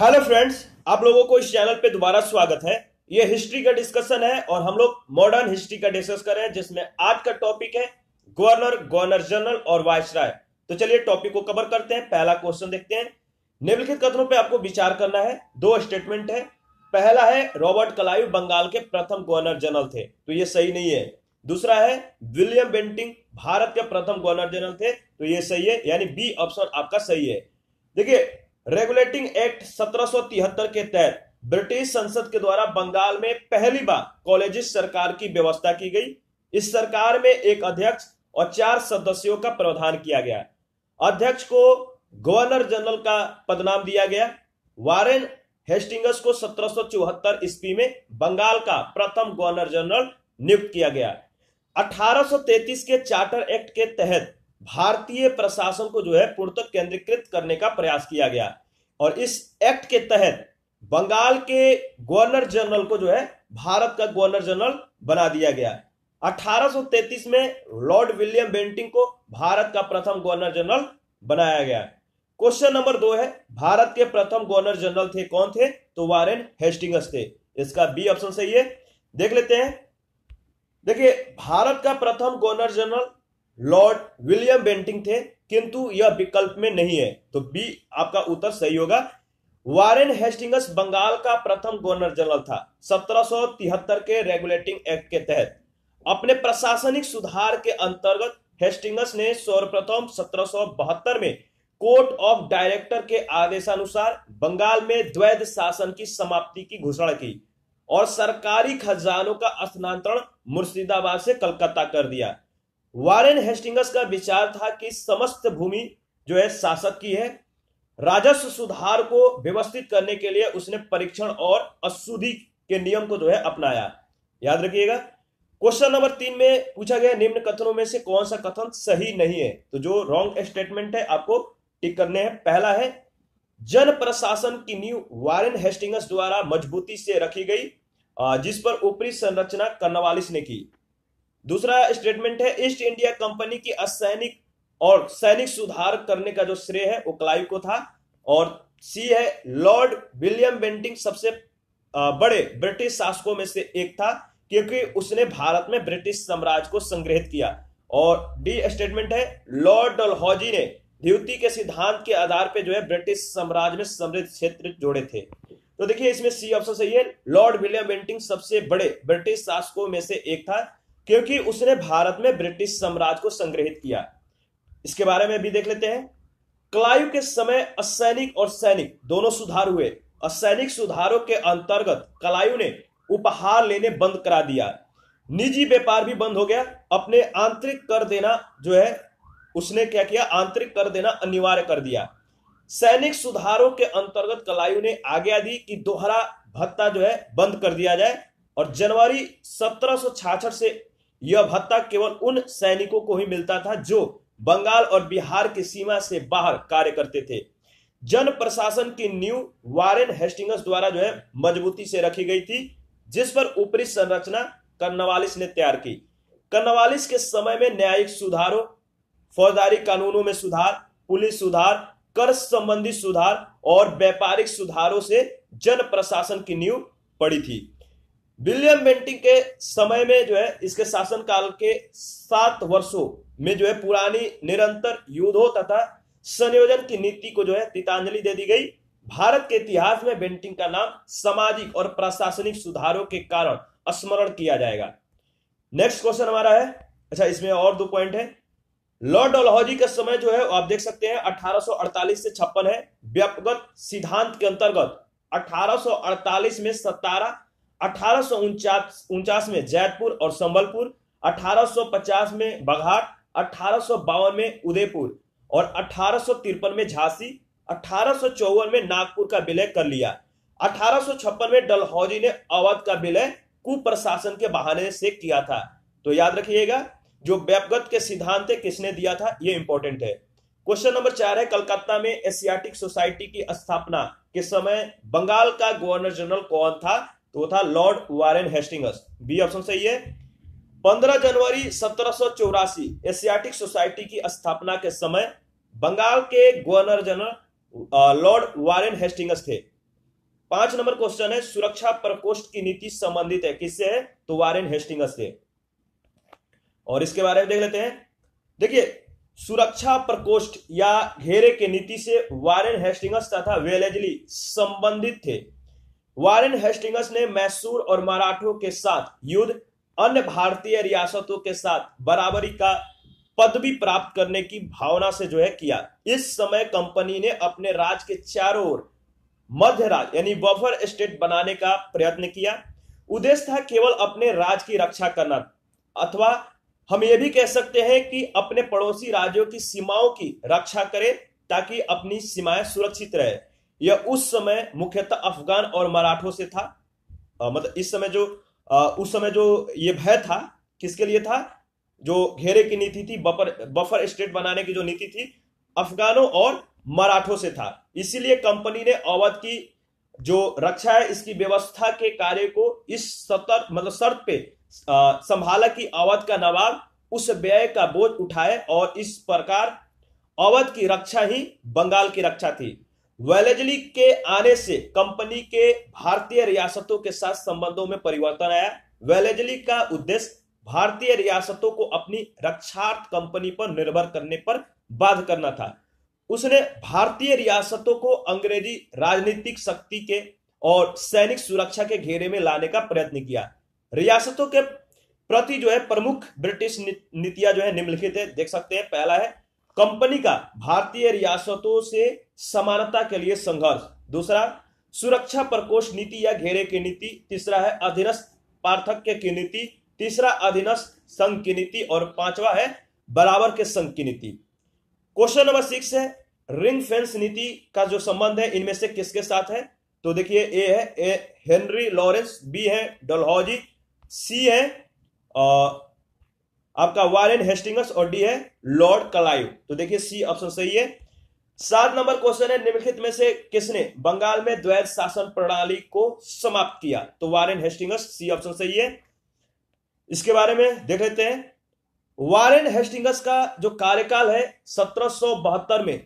hello friends आप लोगों को इस चैनल पे दोबारा स्वागत है ये हिस्ट्री का डिस्कशन है और हम लोग मॉडर्न हिस्ट्री का डिस्कस कर रहे हैं जिसमें आज का टॉपिक है गवर्नर गवर्नर जनरल और राय तो चलिए टॉपिक को कवर करते हैं पहला क्वेश्चन देखते हैं निम्नलिखित कथनों पर आपको विचार करना है दो स्टेटमेंट है पहला है रॉबर्ट कलायु बंगाल के प्रथम गवर्नर जनरल थे तो ये सही नहीं है दूसरा है विलियम बेंटिंग भारत के प्रथम गवर्नर जनरल थे तो ये सही है यानी बी ऑप्शन आपका सही है देखिए रेगुलेटिंग एक्ट सत्रह के तहत ब्रिटिश संसद के द्वारा बंगाल में पहली बार कॉलेज सरकार की व्यवस्था की गई इस सरकार में एक अध्यक्ष और चार सदस्यों का प्रावधान किया गया अध्यक्ष को गवर्नर जनरल का पदनाम दिया गया वारेन हेस्टिंगस को सत्रह ईस्वी में बंगाल का प्रथम गवर्नर जनरल नियुक्त किया गया 1833 के चार्टर एक्ट के तहत भारतीय प्रशासन को जो है पूर्णतः केंद्रीकृत करने का प्रयास किया गया और इस एक्ट के तहत बंगाल के गवर्नर जनरल को जो है भारत का गवर्नर जनरल बना दिया गया 1833 में लॉर्ड विलियम बेंटिंग को भारत का प्रथम गवर्नर जनरल बनाया गया क्वेश्चन नंबर दो है भारत के प्रथम गवर्नर जनरल थे कौन थे तो वारेन हेस्टिंगस थे इसका बी ऑप्शन सही है देख लेते हैं देखिए भारत का प्रथम governor general lord William Bentinck थे किंतु यह विकल्प में नहीं है तो बी आपका उत्तर सही होगा वारेन हेस्टिंग्स बंगाल का प्रथम गवर्नर जनरल था 1773 के रेगुलेटिंग एक्ट के तहत अपने प्रशासनिक सुधार के अंतर्गत हेस्टिंगस ने सर्वप्रथम 1772 में कोर्ट ऑफ डायरेक्टर के आदेशानुसार बंगाल में द्वैध शासन की समाप्ति की घोषणा की और सरकारी खजानों का स्थानांतरण मुर्शिदाबाद से कलकत्ता कर दिया वारेन हेस्टिंगस का विचार था कि समस्त भूमि जो है शासक की है राजस्व सुधार को व्यवस्थित करने के लिए उसने परीक्षण और अशुद्धि के नियम को जो है अपनाया याद रखिएगा क्वेश्चन नंबर तीन में पूछा गया निम्न कथनों में से कौन सा कथन सही नहीं है तो जो रॉन्ग स्टेटमेंट है आपको टिक करने हैं पहला है जन प्रशासन की नींव वारेन हेस्टिंगस द्वारा मजबूती से रखी गई जिस पर ऊपरी संरचना कर्नवालिस ने की दूसरा स्टेटमेंट है ईस्ट इंडिया कंपनी की असैनिक और सैनिक सुधार करने का जो श्रेय है वो क्लाइव को था और सी है लॉर्ड विलियम बेंटिंग सबसे बड़े ब्रिटिश शासकों में से एक था क्योंकि उसने भारत में ब्रिटिश साम्राज्य को संग्रहित किया और डी स्टेटमेंट है लॉर्ड डलहौजी ने द्युति के सिद्धांत के आधार पर जो है ब्रिटिश साम्राज्य में समृद्ध क्षेत्र जोड़े थे तो देखिए इसमें सी ऑप्शन सही है लॉर्ड विलियम बेंटिंग सबसे बड़े ब्रिटिश शासकों में से एक था क्योंकि उसने भारत में ब्रिटिश साम्राज्य को संग्रहित किया इसके बारे में भी देख लेते हैं क्लायु के समय असैनिक और सैनिक दोनों सुधार हुए असैनिक सुधारों के अंतर्गत कलायु ने उपहार लेने बंद करा दिया निजी व्यापार भी बंद हो गया अपने आंतरिक कर देना जो है उसने क्या किया आंतरिक कर देना अनिवार्य कर दिया सैनिक सुधारों के अंतर्गत कलायु ने आज्ञा दी कि दोहरा भत्ता जो है बंद कर दिया जाए और जनवरी सत्रह से यह भत्ता केवल उन सैनिकों को ही मिलता था जो बंगाल और बिहार की सीमा से बाहर कार्य करते थे जन प्रशासन की न्यू वारेन हेस्टिंग्स द्वारा जो है मजबूती से रखी गई थी जिस पर ऊपरी संरचना कर्नवालिस ने तैयार की कर्नवालिस के समय में न्यायिक सुधारों फौजदारी कानूनों में सुधार पुलिस सुधार कर संबंधी सुधार और व्यापारिक सुधारों से जन प्रशासन की नींव पड़ी थी विलियम बेंटिंग के समय में जो है इसके शासनकाल के सात वर्षों में जो है पुरानी निरंतर युद्धों तथा संयोजन की नीति को जो है तीतांजलि दे दी गई भारत के इतिहास में बेंटिंग का नाम सामाजिक और प्रशासनिक सुधारों के कारण स्मरण किया जाएगा नेक्स्ट क्वेश्चन हमारा है अच्छा इसमें और दो पॉइंट है लॉर्ड डलहौजी का समय जो है आप देख सकते हैं 1848 से छप्पन है व्यापगत सिद्धांत के अंतर्गत 1848 में सतारा अठारह में जैतपुर और संबलपुर 1850 में बघाट अठारह में उदयपुर और अठारह में झांसी अठारह में नागपुर का विलय कर लिया अठारह में डलहौजी ने अवध का विलय कुप्रशासन के बहाने से किया था तो याद रखिएगा जो व्यपगत के सिद्धांत किसने दिया था यह इंपॉर्टेंट है क्वेश्चन नंबर चार है कलकत्ता में एशियाटिक सोसाइटी की स्थापना के समय बंगाल का गवर्नर जनरल कौन था तो वो था lord Warren Hastings B option सही है 15 जनवरी सत्रह एशियाटिक सोसाइटी की स्थापना के समय बंगाल के governor general lord Warren Hastings थे पांच नंबर क्वेश्चन है सुरक्षा प्रकोष्ठ की नीति संबंधित है किससे है तो वारेन हेस्टिंगस से और इसके बारे में देख लेते हैं देखिए सुरक्षा प्रकोष्ठ या घेरे के नीति से वारेन हेस्टिंगस तथा वेलेजली संबंधित थे वारेन हेस्टिंग्स ने मैसूर और मराठों के साथ युद्ध अन्य भारतीय रियासतों के साथ बराबरी का पद भी प्राप्त करने की भावना से जो है किया इस समय कंपनी ने अपने राज के चारों ओर मध्य राज यानी बफर स्टेट बनाने का प्रयत्न किया उद्देश्य था केवल अपने राज की रक्षा करना अथवा हम ये भी कह सकते हैं कि अपने पड़ोसी राज्यों की सीमाओं की रक्षा करें ताकि अपनी सीमाएं सुरक्षित रहे यह उस समय मुख्यतः अफगान और मराठों से था आ, मतलब इस समय जो आ, उस समय जो ये भय था किसके लिए था जो घेरे की नीति थी बफर बफर स्टेट बनाने की जो नीति थी अफगानों और मराठों से था इसीलिए कंपनी ने अवध की जो रक्षा है इसकी व्यवस्था के कार्य को इस सतर मतलब शर्त पे आ, संभाला कि अवध का नवाब उस व्यय का बोझ उठाए और इस प्रकार अवध की रक्षा ही बंगाल की रक्षा थी वेलेजली के आने से कंपनी के भारतीय रियासतों के साथ संबंधों में परिवर्तन आया वेलेजली का उद्देश्य भारतीय रियासतों को अपनी रक्षार्थ कंपनी पर निर्भर करने पर बाध करना था उसने भारतीय रियासतों को अंग्रेजी राजनीतिक शक्ति के और सैनिक सुरक्षा के घेरे में लाने का प्रयत्न किया रियासतों के प्रति जो है प्रमुख ब्रिटिश नीतियां जो है निम्नलिखित है देख सकते हैं पहला है कंपनी का भारतीय रियासतों से समानता के लिए संघर्ष दूसरा सुरक्षा प्रकोष्ठ नीति या घेरे की नीति तीसरा है अधीनस्थ पार्थक्य की नीति तीसरा अधीनस्थ संघ की नीति और पांचवा है बराबर के संघ की नीति क्वेश्चन नंबर सिक्स है रिंग फेंस नीति का जो संबंध है इनमें से किसके साथ है तो देखिए ए है ए हेनरी लॉरेंस बी है डलहौजी सी है आपका वारेन हेस्टिंगस और डी है लॉर्ड कलाइव तो देखिए सी ऑप्शन सही है सात नंबर क्वेश्चन है निम्नलिखित में से किसने बंगाल में द्वैध शासन प्रणाली को समाप्त किया तो वारेन हेस्टिंगस सी ऑप्शन सही है इसके बारे में देख लेते हैं वारेन हेस्टिंगस का जो कार्यकाल है सत्रह में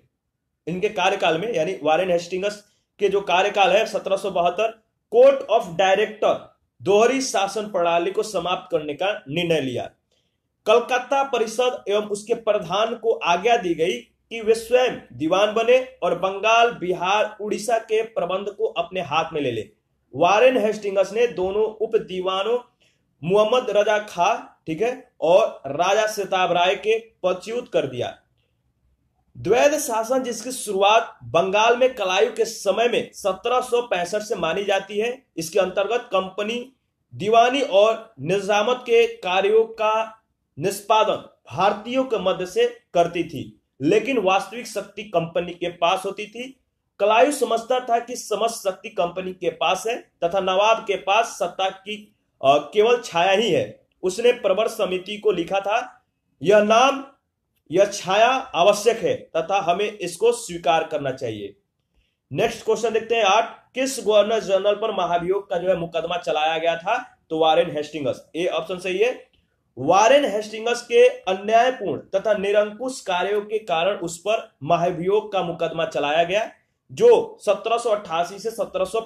इनके कार्यकाल में यानी वारेन हेस्टिंगस के जो कार्यकाल है सत्रह कोर्ट ऑफ डायरेक्टर दोहरी शासन प्रणाली को समाप्त करने का निर्णय लिया कलकत्ता परिषद एवं उसके प्रधान को आज्ञा दी गई कि वे स्वयं दीवान बने और बंगाल बिहार उड़ीसा के प्रबंध को अपने हाथ में ले ले वारेन हेस्टिंगस ने दोनों उप दीवानों मुहम्मद रजा खा ठीक है और राजा प्रताप राय के पदच्युत कर दिया द्वैध शासन जिसकी शुरुआत बंगाल में कलायु के समय में सत्रह से मानी जाती है इसके अंतर्गत कंपनी दीवानी और निजामत के कार्यों का निष्पादन भारतीयों के मध्य से करती थी लेकिन वास्तविक शक्ति कंपनी के पास होती थी कलायु समझता था कि समस्त शक्ति कंपनी के पास है तथा नवाब के पास सत्ता की केवल छाया ही है उसने प्रवर समिति को लिखा था यह नाम यह छाया आवश्यक है तथा हमें इसको स्वीकार करना चाहिए नेक्स्ट क्वेश्चन देखते हैं आठ किस गवर्नर जनरल पर महाभियोग का जो है मुकदमा चलाया गया था तो वारेन हेस्टिंग ए ऑप्शन सही है वारेन हेस्टिंगस के अन्यायपूर्ण तथा निरंकुश कार्यों के कारण उस पर महाभियोग का मुकदमा चलाया गया जो 1788 से सत्रह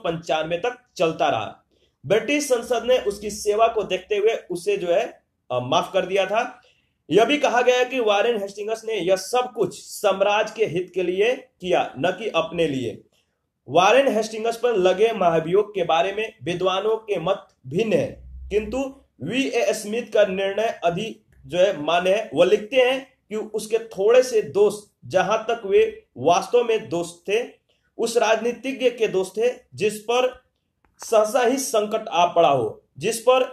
तक चलता रहा ब्रिटिश संसद ने उसकी सेवा को देखते हुए उसे जो है आ, माफ कर दिया था यह भी कहा गया कि वारेन हेस्टिंगस ने यह सब कुछ साम्राज्य के हित के लिए किया न कि अपने लिए वारेन हेस्टिंगस पर लगे महाभियोग के बारे में विद्वानों के मत भिन्न है किंतु वी ए स्मिथ का निर्णय अधिक जो है मान्य है वह लिखते हैं कि उसके थोड़े से दोस्त जहां तक वे वास्तव में दोस्त थे उस राजनीतिज्ञ के दोस्त थे जिस पर सहसा ही संकट आ पड़ा हो जिस पर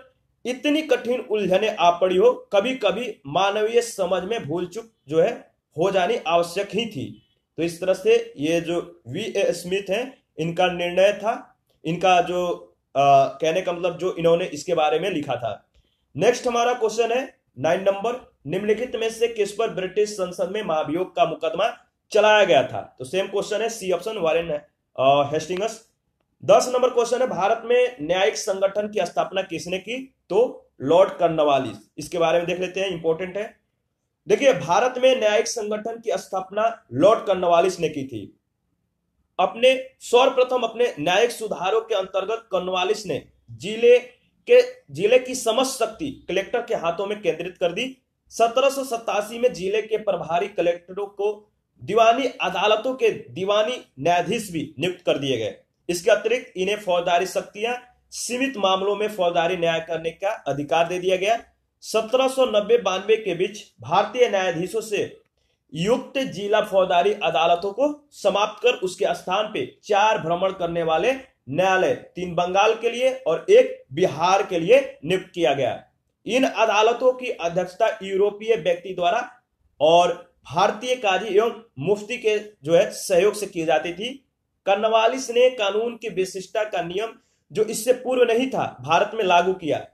इतनी कठिन उलझने आ पड़ी हो कभी कभी मानवीय समझ में भूल चुक जो है हो जानी आवश्यक ही थी तो इस तरह से ये जो वी ए स्मिथ है इनका निर्णय था इनका जो आ, कहने का मतलब जो इन्होंने इसके बारे में लिखा था नेक्स्ट हमारा क्वेश्चन है नाइन नंबर निम्नलिखित में से किस पर ब्रिटिश संसद में महाभियोग का मुकदमा चलाया गया था तो सेम क्वेश्चन है सी ऑप्शन वारेन हेस्टिंगस दस नंबर क्वेश्चन है भारत में न्यायिक संगठन की स्थापना किसने की तो लॉर्ड कर्नवालिस इसके बारे में देख लेते हैं इंपॉर्टेंट है देखिए भारत में न्यायिक संगठन की स्थापना लॉर्ड कर्नवालिस ने की थी अपने सर्वप्रथम अपने न्यायिक सुधारों के अंतर्गत कन्वालिस ने जिले के जिले की समस्त शक्ति कलेक्टर के हाथों में केंद्रित कर दी सत्रह में जिले के प्रभारी कलेक्टरों को दीवानी अदालतों के दीवानी न्यायाधीश भी नियुक्त कर दिए गए इसके अतिरिक्त इन्हें फौजदारी शक्तियां सीमित मामलों में फौजदारी न्याय करने का अधिकार दे दिया गया सत्रह सौ के बीच भारतीय न्यायाधीशों से युक्त जिला फौजदारी अदालतों को समाप्त कर उसके स्थान पे चार भ्रमण करने वाले न्यायालय तीन बंगाल के लिए और एक बिहार के लिए नियुक्त किया गया इन अदालतों की अध्यक्षता यूरोपीय व्यक्ति द्वारा और भारतीय काजी एवं मुफ्ती के जो है सहयोग से की जाती थी कर्नवालिस ने कानून की विशिष्टता का नियम जो इससे पूर्व नहीं था भारत में लागू किया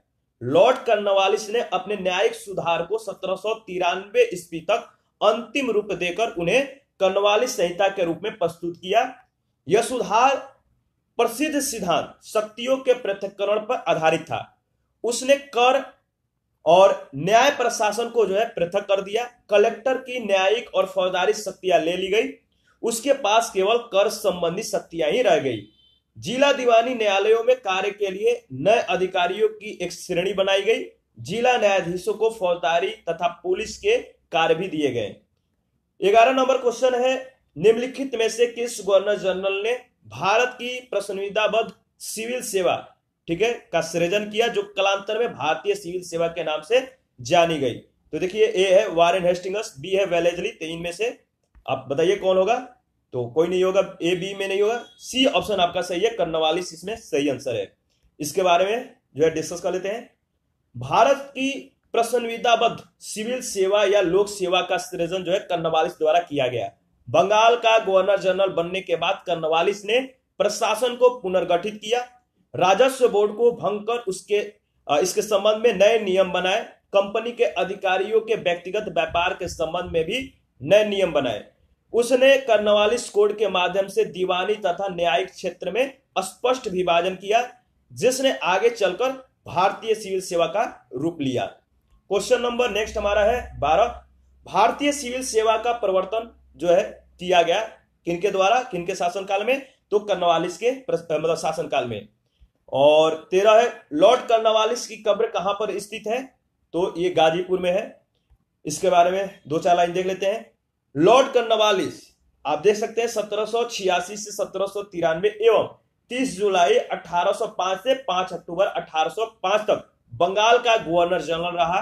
लॉर्ड कर्नवालिस ने अपने न्यायिक सुधार को सत्रह ईस्वी तक अंतिम रूप देकर उन्हें कर्णवाली संहिता के रूप में प्रस्तुत किया यह सुधार प्रसिद्ध सिद्धांत शक्तियों के पृथककरण पर आधारित था उसने कर और न्याय प्रशासन को जो है पृथक कर दिया कलेक्टर की न्यायिक और फौजदारी शक्तियां ले ली गई उसके पास केवल कर संबंधी शक्तियां ही रह गई जिला दीवानी न्यायालयों में कार्य के लिए नए अधिकारियों की एक श्रेणी बनाई गई जिला न्यायाधीशों को फौजदारी तथा पुलिस के कार्य भी दिए गए ग्यारह नंबर क्वेश्चन है निम्नलिखित में से किस गवर्नर जनरल ने भारत की प्रसन्नताबद्ध सिविल सेवा ठीक है का सृजन किया जो कलांतर में भारतीय सिविल सेवा के नाम से जानी गई तो देखिए ए है वारेन हेस्टिंगस बी है वेलेजली तीन तो में से आप बताइए कौन होगा तो कोई नहीं होगा ए बी में नहीं होगा सी ऑप्शन आपका सही है कर्नवालिस इसमें सही आंसर है इसके बारे में जो है डिस्कस कर लेते हैं भारत की प्रसन्नविदाबद्ध सिविल सेवा या लोक सेवा का सृजन जो है कर्नवालिस द्वारा किया गया बंगाल का गवर्नर जनरल बनने के बाद कर्नवालिस ने प्रशासन को पुनर्गठित किया राजस्व बोर्ड को भंग कर उसके इसके संबंध में नए नियम बनाए कंपनी के अधिकारियों के व्यक्तिगत व्यापार के संबंध में भी नए नियम बनाए उसने कर्नवालिस कोड के माध्यम से दीवानी तथा न्यायिक क्षेत्र में स्पष्ट विभाजन किया जिसने आगे चलकर भारतीय सिविल सेवा का रूप लिया क्वेश्चन नंबर नेक्स्ट हमारा है बारह भारतीय सिविल सेवा का प्रवर्तन जो है किया गया किनके द्वारा किनके शासनकाल में तो कर्नवालिस के मतलब शासनकाल में और तेरह है लॉर्ड कर्नवालिस की कब्र कहां पर स्थित है तो ये गाजीपुर में है इसके बारे में दो चार लाइन देख लेते हैं लॉर्ड कर्नवालिस आप देख सकते हैं सत्रह से सत्रह एवं 30 जुलाई 1805 से 5 अक्टूबर 1805 तक बंगाल का गवर्नर जनरल रहा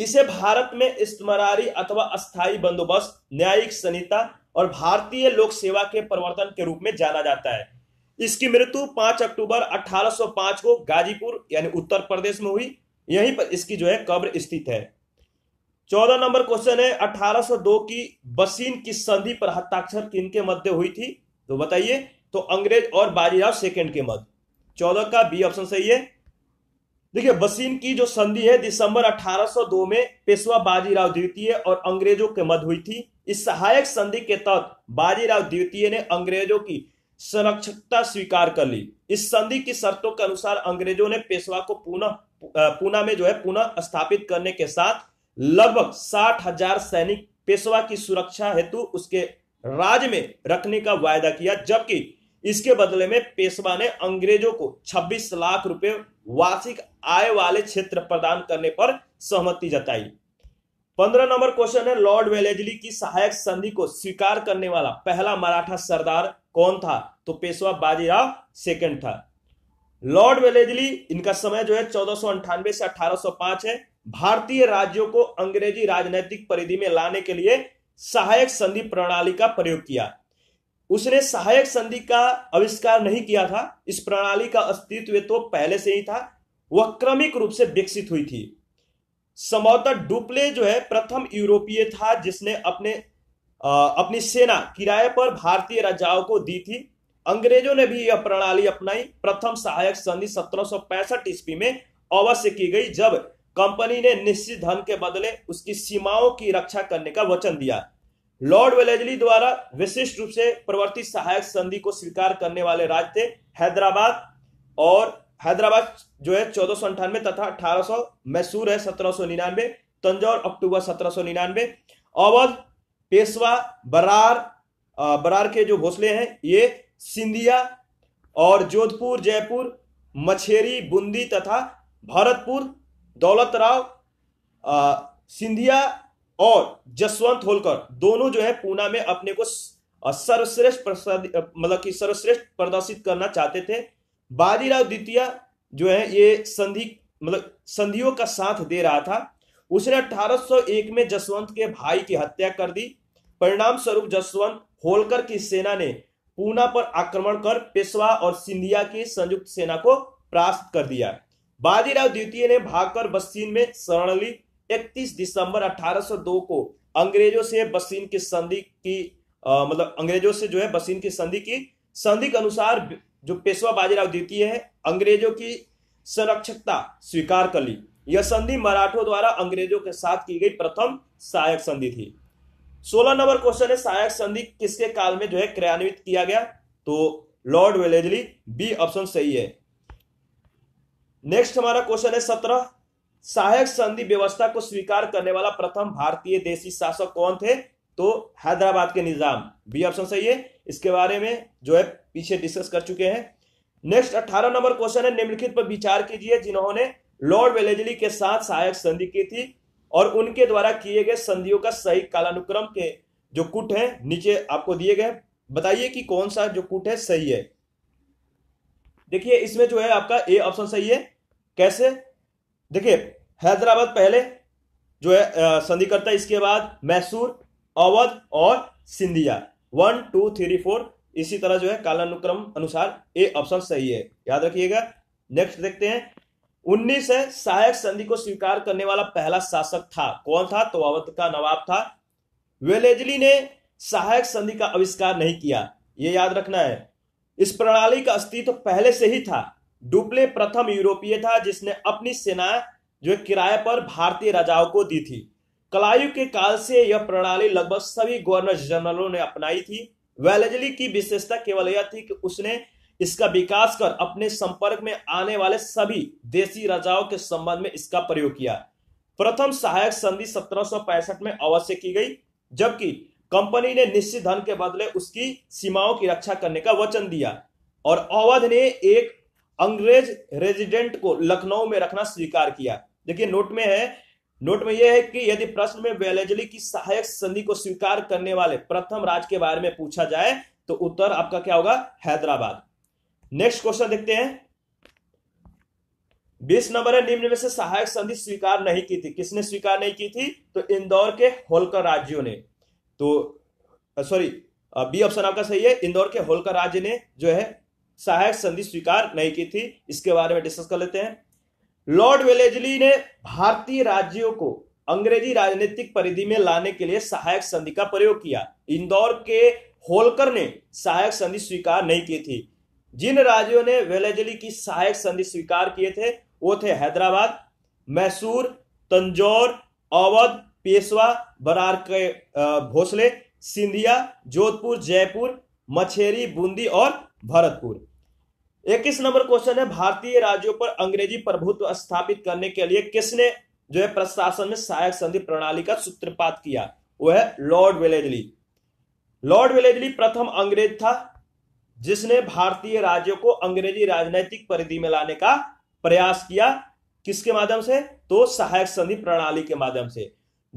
इसे भारत में स्मरारी अथवा अस्थायी बंदोबस्त न्यायिक संहिता और भारतीय लोक सेवा के प्रवर्तन के रूप में जाना जाता है इसकी मृत्यु 5 अक्टूबर 1805 को गाजीपुर यानी उत्तर प्रदेश में हुई यहीं पर इसकी जो है कब्र स्थित है चौदह नंबर क्वेश्चन है 1802 की बसीन की संधि पर हस्ताक्षर किन के मध्य हुई थी तो बताइए तो अंग्रेज और बाजीराव सेकेंड के मध्य चौदह का बी ऑप्शन सही है देखिए वसीम की जो संधि है दिसंबर 1802 में पेशवा बाजीराव द्वितीय और अंग्रेजों के मध्य हुई थी इस सहायक संधि के तहत बाजीराव द्वितीय ने अंग्रेजों की संरक्षकता स्वीकार कर ली इस संधि की शर्तों के अनुसार अंग्रेजों ने पेशवा को पुनः पुना में जो है पुनः स्थापित करने के साथ लगभग साठ हजार सैनिक पेशवा की सुरक्षा हेतु उसके राज में रखने का वायदा किया जबकि इसके बदले में पेशवा ने अंग्रेजों को 26 लाख रुपए वार्षिक आय वाले क्षेत्र प्रदान करने पर सहमति जताई पंद्रह नंबर क्वेश्चन है लॉर्ड वेलेजली की सहायक संधि को स्वीकार करने वाला पहला मराठा सरदार कौन था तो पेशवा बाजीराव सेकंड था लॉर्ड वेलेजली इनका समय जो है चौदह से अठारह है भारतीय राज्यों को अंग्रेजी राजनैतिक परिधि में लाने के लिए सहायक संधि प्रणाली का प्रयोग किया उसने सहायक संधि का आविष्कार नहीं किया था इस प्रणाली का अस्तित्व तो पहले से ही था वह क्रमिक रूप से विकसित हुई थी संभवतः डुप्ले जो है प्रथम यूरोपीय था जिसने अपने आ, अपनी सेना किराए पर भारतीय राजाओं को दी थी अंग्रेजों ने भी यह प्रणाली अपनाई प्रथम सहायक संधि सत्रह ईस्वी में अवश्य की गई जब कंपनी ने निश्चित धन के बदले उसकी सीमाओं की रक्षा करने का वचन दिया लॉर्ड वेलेजली द्वारा विशिष्ट रूप से प्रवर्तित सहायक संधि को स्वीकार करने वाले राज्य थे हैदराबाद और हैदराबाद जो है चौदह सौ अंठानवे तथा अठारह सौ मैसूर है सत्रह सौ निन्यानवे तंजौर अक्टूबर सत्रह सौ निन्यानवे अवध पेशवा बरार बरार के जो घोसले हैं ये सिंधिया और जोधपुर जयपुर मछेरी बुंदी तथा भरतपुर दौलत राव सिंधिया और जसवंत होलकर दोनों जो है पूना में अपने को सर्वश्रेष्ठ मतलब कि सर्वश्रेष्ठ प्रदर्शित करना चाहते थे बाजीराव द्वितीय जो है ये संधि मतलब संधियों का साथ दे रहा था उसने 1801 में जसवंत के भाई की हत्या कर दी परिणाम स्वरूप जसवंत होलकर की सेना ने पूना पर आक्रमण कर पेशवा और सिंधिया की संयुक्त सेना को परास्त कर दिया बाजीराव द्वितीय ने भागकर बस्तीन में शरण ली 31 दिसंबर 1802 को अंग्रेजों से बसीन की संधि की आ, मतलब अंग्रेजों से जो है बसीन की संधि की संधि के अनुसार जो पेशवा बाजीराव द्वितीय है अंग्रेजों की संरक्षकता स्वीकार कर ली यह संधि मराठों द्वारा अंग्रेजों के साथ की गई प्रथम सहायक संधि थी सोलह नंबर क्वेश्चन है सहायक संधि किसके काल में जो है क्रियान्वित किया गया तो लॉर्ड वेलेजली बी ऑप्शन सही है नेक्स्ट हमारा क्वेश्चन है सत्रह सहायक संधि व्यवस्था को स्वीकार करने वाला प्रथम भारतीय देशी शासक कौन थे तो हैदराबाद के निजाम बी ऑप्शन सही है इसके बारे में जो है पीछे डिस्कस कर चुके हैं नेक्स्ट अठारह नंबर क्वेश्चन है निम्नलिखित पर विचार कीजिए जिन्होंने लॉर्ड वेलेजली के साथ सहायक संधि की थी और उनके द्वारा किए गए संधियों का सही कालानुक्रम के जो कुट है नीचे आपको दिए गए बताइए कि कौन सा जो कुट है सही है देखिए इसमें जो है आपका ए ऑप्शन सही है कैसे देखिए हैदराबाद पहले जो है संधि करता है इसके बाद मैसूर अवध और Scindia one two three four इसी तरह जो है कालानुक्रम अनुसार ए ऑप्शन सही है याद रखिएगा नेक्स्ट देखते हैं उन्नीस है सहायक संधि को स्वीकार करने वाला पहला शासक था कौन था तो अवध का नवाब था वेलेजली ने सहायक संधि का आविष्कार नहीं किया ये याद रखना है इस प्रणाली का अस्तित्व तो पहले से ही था डुबले प्रथम यूरोपीय था जिसने अपनी सेना जो किराए पर भारतीय राजाओं को दी थी कलायु के काल से यह प्रणाली लगभग सभी गवर्नर जनरलों ने अपनाई थी वेलजली की विशेषता केवल यह थी कि उसने इसका विकास कर अपने संपर्क में आने वाले सभी देशी राजाओं के संबंध में इसका प्रयोग किया प्रथम सहायक संधि सत्रह में अवश्य की गई जबकि कंपनी ने निश्चित धन के बदले उसकी सीमाओं की रक्षा करने का वचन दिया और अवध ने एक अंग्रेज रेजिडेंट को लखनऊ में रखना स्वीकार किया देखिए नोट में है नोट में यह है कि यदि प्रश्न में वेलेजली की सहायक संधि को स्वीकार करने वाले प्रथम राज्य के बारे में पूछा जाए तो उत्तर आपका क्या होगा हैदराबाद नेक्स्ट क्वेश्चन देखते हैं बीस नंबर है निम्न में से सहायक संधि स्वीकार नहीं की थी किसने स्वीकार नहीं की थी तो इंदौर के होलकर राज्यों ने तो सॉरी बी ऑप्शन आपका सही है इंदौर के होलकर राज्य ने जो है सहायक संधि स्वीकार नहीं की थी इसके बारे में डिस्कस कर लेते हैं लॉर्ड वेलेजली ने भारतीय राज्यों को अंग्रेजी राजनीतिक परिधि में लाने के लिए सहायक संधि का प्रयोग किया इंदौर के होलकर ने सहायक संधि स्वीकार नहीं की थी जिन राज्यों ने वेलेजली की सहायक संधि स्वीकार किए थे वो थे हैदराबाद मैसूर तंजौर अवध पेशवा बरार के भोसले सिंधिया जोधपुर जयपुर मछेरी बूंदी और भरतपुर इक्कीस नंबर क्वेश्चन है भारतीय राज्यों पर अंग्रेजी प्रभुत्व स्थापित करने के लिए किसने जो है प्रशासन में सहायक संधि प्रणाली का सूत्रपात किया वह है लॉर्ड विलेजली लॉर्ड विलेजली प्रथम अंग्रेज था जिसने भारतीय राज्यों को अंग्रेजी राजनैतिक परिधि में लाने का प्रयास किया किसके माध्यम से तो सहायक संधि प्रणाली के माध्यम से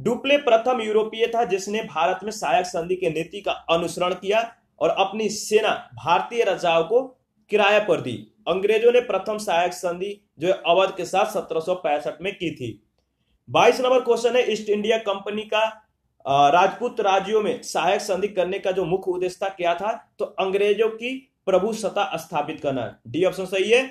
डुप्ले प्रथम यूरोपीय था जिसने भारत में सहायक संधि के नीति का अनुसरण किया और अपनी सेना भारतीय राजाओं को किराए पर दी अंग्रेजों ने प्रथम सहायक संधि जो अवध के साथ सत्रह में की थी बाईस नंबर क्वेश्चन है ईस्ट इंडिया कंपनी का राजपूत राज्यों में सहायक संधि करने का जो मुख्य उद्देश्य था क्या था तो अंग्रेजों की प्रभु सत्ता स्थापित करना डी ऑप्शन सही है